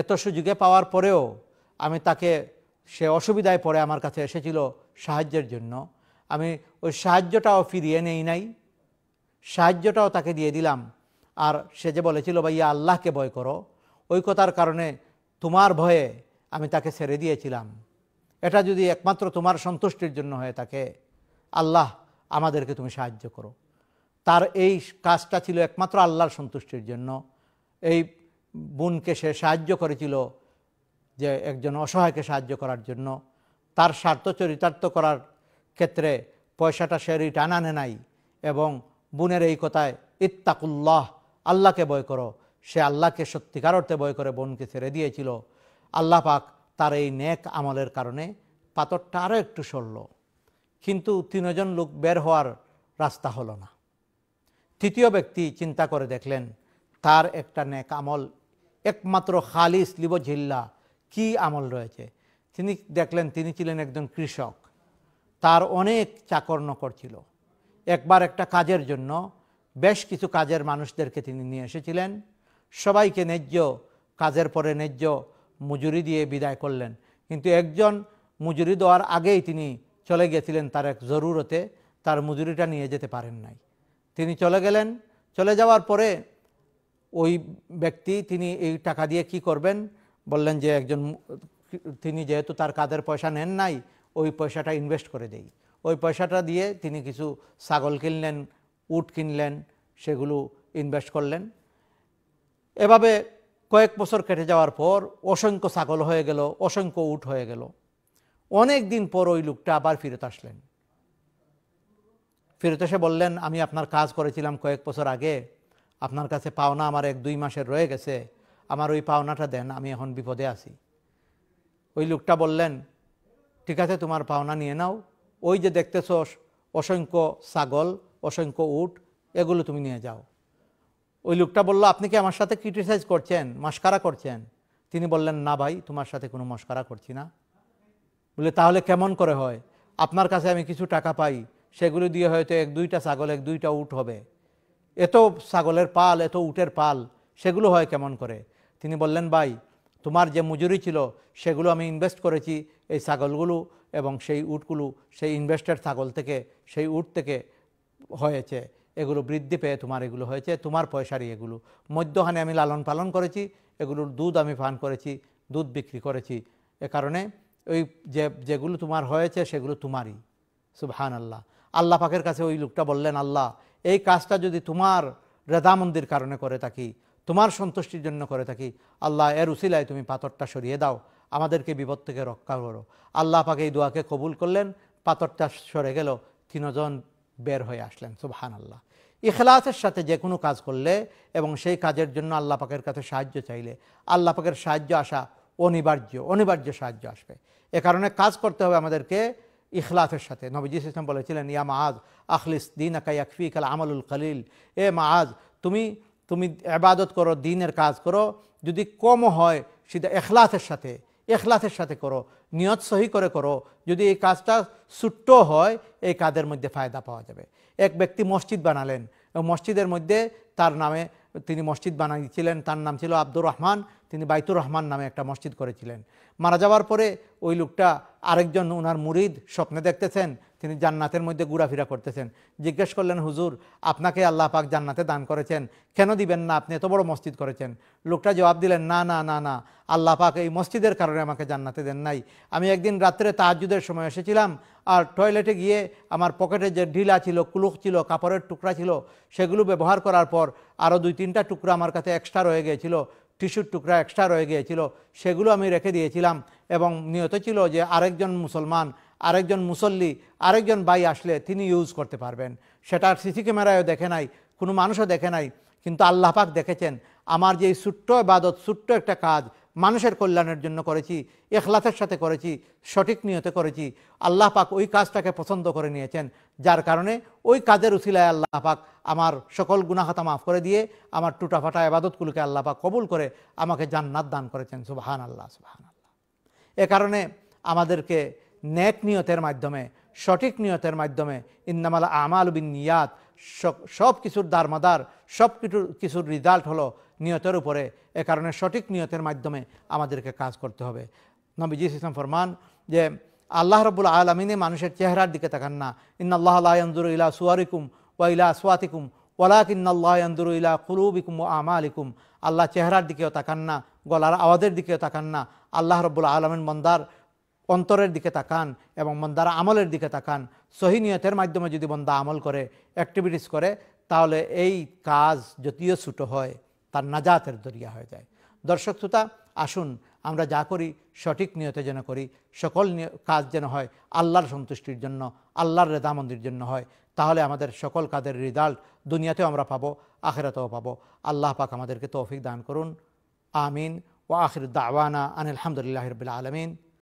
এত সুযোগে পাওয়ার পরেও আমি তাকে সে অসুবিধায় পড়ে আমার কাছে এসেছিল সাহায্যের জন্য আমি ওই সাহায্যটাও ফিরিয়ে নেই নাই সাহায্যটাও তাকে দিয়ে দিলাম আর সে যে বলেছিল ভাইয়া আল্লাহকে ভয় করো ওই কথার কারণে তোমার ভয়ে আমি তাকে ছেড়ে দিয়েছিলাম এটা যদি একমাত্র তোমার সন্তুষ্টির জন্য হয়ে থাকে আল্লাহ আমাদেরকে তুমি সাহায্য করো তার এই কাজটা ছিল একমাত্র আল্লাহর সন্তুষ্টির জন্য এই বোনকে সে সাহায্য করেছিল যে একজন অসহায়কে সাহায্য করার জন্য তার স্বার্থ চরিতার্থ করার ক্ষেত্রে পয়সাটা সে রিটার্ন আনে নাই এবং বোনের এই কথায় ইত্তাকুল্লাহ আল্লাহকে বয় করো সে আল্লাহকে সত্যিকার অর্থে বয় করে বোনকে ছেড়ে দিয়েছিল আল্লাহ পাক তার এই নেক আমলের কারণে পাথরটা আরও একটু সরল কিন্তু তিনজন লোক বের হওয়ার রাস্তা হলো না তৃতীয় ব্যক্তি চিন্তা করে দেখলেন তার একটা নেক আমল একমাত্র খালিস জিল্লা কি আমল রয়েছে তিনি দেখলেন তিনি ছিলেন একজন কৃষক তার অনেক চাকর নকর ছিল একবার একটা কাজের জন্য বেশ কিছু কাজের মানুষদেরকে তিনি নিয়ে এসেছিলেন সবাইকে ন্যায্য কাজের পরে ন্যায্য মজুরি দিয়ে বিদায় করলেন কিন্তু একজন মজুরি দেওয়ার আগেই তিনি চলে গেছিলেন তার এক জরুরতে তার মজুরিটা নিয়ে যেতে পারেন নাই তিনি চলে গেলেন চলে যাওয়ার পরে ওই ব্যক্তি তিনি এই টাকা দিয়ে কি করবেন বললেন যে একজন তিনি যেহেতু তার কাদের পয়সা নেন নাই ওই পয়সাটা ইনভেস্ট করে দেই ওই পয়সাটা দিয়ে তিনি কিছু ছাগল কিনলেন উট কিনলেন সেগুলো ইনভেস্ট করলেন এভাবে কয়েক বছর কেটে যাওয়ার পর অসংখ্য ছাগল হয়ে গেল অসংখ্য উট হয়ে গেল অনেক দিন পর ওই লোকটা আবার ফিরত আসলেন ফিরত এসে বললেন আমি আপনার কাজ করেছিলাম কয়েক বছর আগে আপনার কাছে পাওনা আমার এক দুই মাসের রয়ে গেছে আমার ওই পাওনাটা দেন আমি এখন বিপদে আছি ওই লোকটা বললেন ঠিক আছে তোমার পাওনা নিয়ে নাও ওই যে দেখতেছ অসংখ্য ছাগল অসংখ্য উট এগুলো তুমি নিয়ে যাও ওই লোকটা বলল আপনি কি আমার সাথে ক্রিটিসাইজ করছেন মাস্কারা করছেন তিনি বললেন না ভাই তোমার সাথে কোনো মস্কারা করছি না বলে তাহলে কেমন করে হয় আপনার কাছে আমি কিছু টাকা পাই সেগুলো দিয়ে হয়তো এক দুইটা ছাগল এক দুইটা উট হবে এত ছাগলের পাল এত উটের পাল সেগুলো হয় কেমন করে তিনি বললেন ভাই তোমার যে মজুরি ছিল সেগুলো আমি ইনভেস্ট করেছি এই ছাগলগুলো এবং সেই উটগুলো সেই ইনভেস্টেড ছাগল থেকে সেই উট থেকে হয়েছে এগুলো বৃদ্ধি পেয়ে তোমার এগুলো হয়েছে তোমার পয়সারই এগুলো মধ্যখানে আমি লালন পালন করেছি এগুলোর দুধ আমি পান করেছি দুধ বিক্রি করেছি এ কারণে ওই যে যেগুলো তোমার হয়েছে সেগুলো তোমারই সুবহান আল্লাহ আল্লাহ পাকের কাছে ওই লোকটা বললেন আল্লাহ এই কাজটা যদি তোমার রেদামন্দির কারণে করে থাকি তোমার সন্তুষ্টির জন্য করে থাকি আল্লাহ এর উসিলায় তুমি পাথরটা সরিয়ে দাও আমাদেরকে বিপদ থেকে রক্ষা করো আল্লাহ পাকে এই দোয়াকে কবুল করলেন পাথরটা সরে গেল তিনজন বের হয়ে আসলেন সুবহান আল্লাহ ইখলাসের সাথে যে কোনো কাজ করলে এবং সেই কাজের জন্য আল্লাহ পাকের কাছে সাহায্য চাইলে আল্লাহ পাকের সাহায্য আসা অনিবার্য অনিবার্য সাহায্য আসবে এ কারণে কাজ করতে হবে আমাদেরকে ইখলাতের সাথে নবীজি ইসলাম বলেছিলেন ইয়া মাহাজ আখলিস দিন আকা ইয়াকফি কাল আমালুল কালিল এ মাহাজ তুমি তুমি আবাদত করো দিনের কাজ করো যদি কমও হয় সেটা এখলাতের সাথে এখলাতের সাথে করো নিয়ত সহি করে করো যদি এই কাজটা ছোট্ট হয় এই কাজের মধ্যে ফায়দা পাওয়া যাবে এক ব্যক্তি মসজিদ বানালেন মসজিদের মধ্যে তার নামে তিনি মসজিদ বানিয়েছিলেন তার নাম ছিল আব্দুর রহমান তিনি বাইতুর রহমান নামে একটা মসজিদ করেছিলেন মারা যাওয়ার পরে ওই লোকটা আরেকজন ওনার মুরিদ স্বপ্নে দেখতেছেন তিনি জান্নাতের মধ্যে ঘোরাফেরা করতেছেন জিজ্ঞেস করলেন হুজুর আপনাকে আল্লাহ পাক জান্নাতে দান করেছেন কেন দিবেন না আপনি এত বড় মসজিদ করেছেন লোকটা জবাব দিলেন না না না না আল্লাহ পাক এই মসজিদের কারণে আমাকে জান্নাতে দেন নাই আমি একদিন রাত্রে তাহাজুদের সময় এসেছিলাম আর টয়লেটে গিয়ে আমার পকেটে যে ঢিলা ছিল কুলুক ছিল কাপড়ের টুকরা ছিল সেগুলো ব্যবহার করার পর আরও দুই তিনটা টুকরা আমার কাছে এক্সট্রা রয়ে গিয়েছিল টিস্যুর টুকরা এক্সট্রা রয়ে গিয়েছিল সেগুলো আমি রেখে দিয়েছিলাম এবং নিয়ত ছিল যে আরেকজন মুসলমান আরেকজন মুসল্লি আরেকজন বাই আসলে তিনি ইউজ করতে পারবেন সেটা সিসি ক্যামেরায়ও দেখে নাই কোনো মানুষও দেখে নাই কিন্তু আল্লাহ পাক দেখেছেন আমার যে ছোট্ট এবাদত ছোট্ট একটা কাজ মানুষের কল্যাণের জন্য করেছি এখলাসের সাথে করেছি সঠিক নিয়তে করেছি আল্লাহ পাক ওই কাজটাকে পছন্দ করে নিয়েছেন যার কারণে ওই কাজের উসিলায় আল্লাহ পাক আমার সকল গুনাহাতা মাফ করে দিয়ে আমার টুটাফাটা আবাদতগুলোকে আল্লাহ পাক কবুল করে আমাকে জান্নাত দান করেছেন সুবাহান আল্লাহ সুবাহান আল্লাহ এ কারণে আমাদেরকে ন্যাক নিয়তের মাধ্যমে সঠিক নিয়তের মাধ্যমে ইন্নামালা আমাল বিন নিয়াত সব কিছুর দারমাদার সব কিছুর কিছুর রিজাল্ট হলো নিয়তের উপরে এ কারণে সঠিক নিয়তের মাধ্যমে আমাদেরকে কাজ করতে হবে নবীজি ইসলাম ফরমান যে আল্লাহ রবুল আলমিনে মানুষের চেহারার দিকে তাকান না ইন্নআল্লাহ আলাইন্দুর ইলা সুয়ারিকুম ওয়া ইলা সোয়াতিকুম ওলা ইন্নআল্লাহ আন্দুর ইলা কুলুবিকুম ও আমালিকুম আল্লাহ চেহারার দিকেও তাকান না গলার আওয়াজের দিকেও তাকান না আল্লাহ রবুল আলমিন মন্দার অন্তরের দিকে তাকান এবং মন্দার আমলের দিকে তাকান সহি নিয়তের মাধ্যমে যদি বন্দা আমল করে অ্যাক্টিভিটিস করে তাহলে এই কাজ যদিও ছুটো হয় তার নাজাতের দরিয়া হয়ে যায় দর্শক শ্রোতা আসুন আমরা যা করি সঠিক নিয়তে যেন করি সকল কাজ যেন হয় আল্লাহর সন্তুষ্টির জন্য আল্লাহর রেদামন্দির জন্য হয় তাহলে আমাদের সকল কাজের রেজাল্ট দুনিয়াতেও আমরা পাবো আখেরাতেও পাবো আল্লাহ পাক আমাদেরকে তৌফিক দান করুন আমিন ও আখির দাওয়ানা আনিল রবিল্লা আলমিন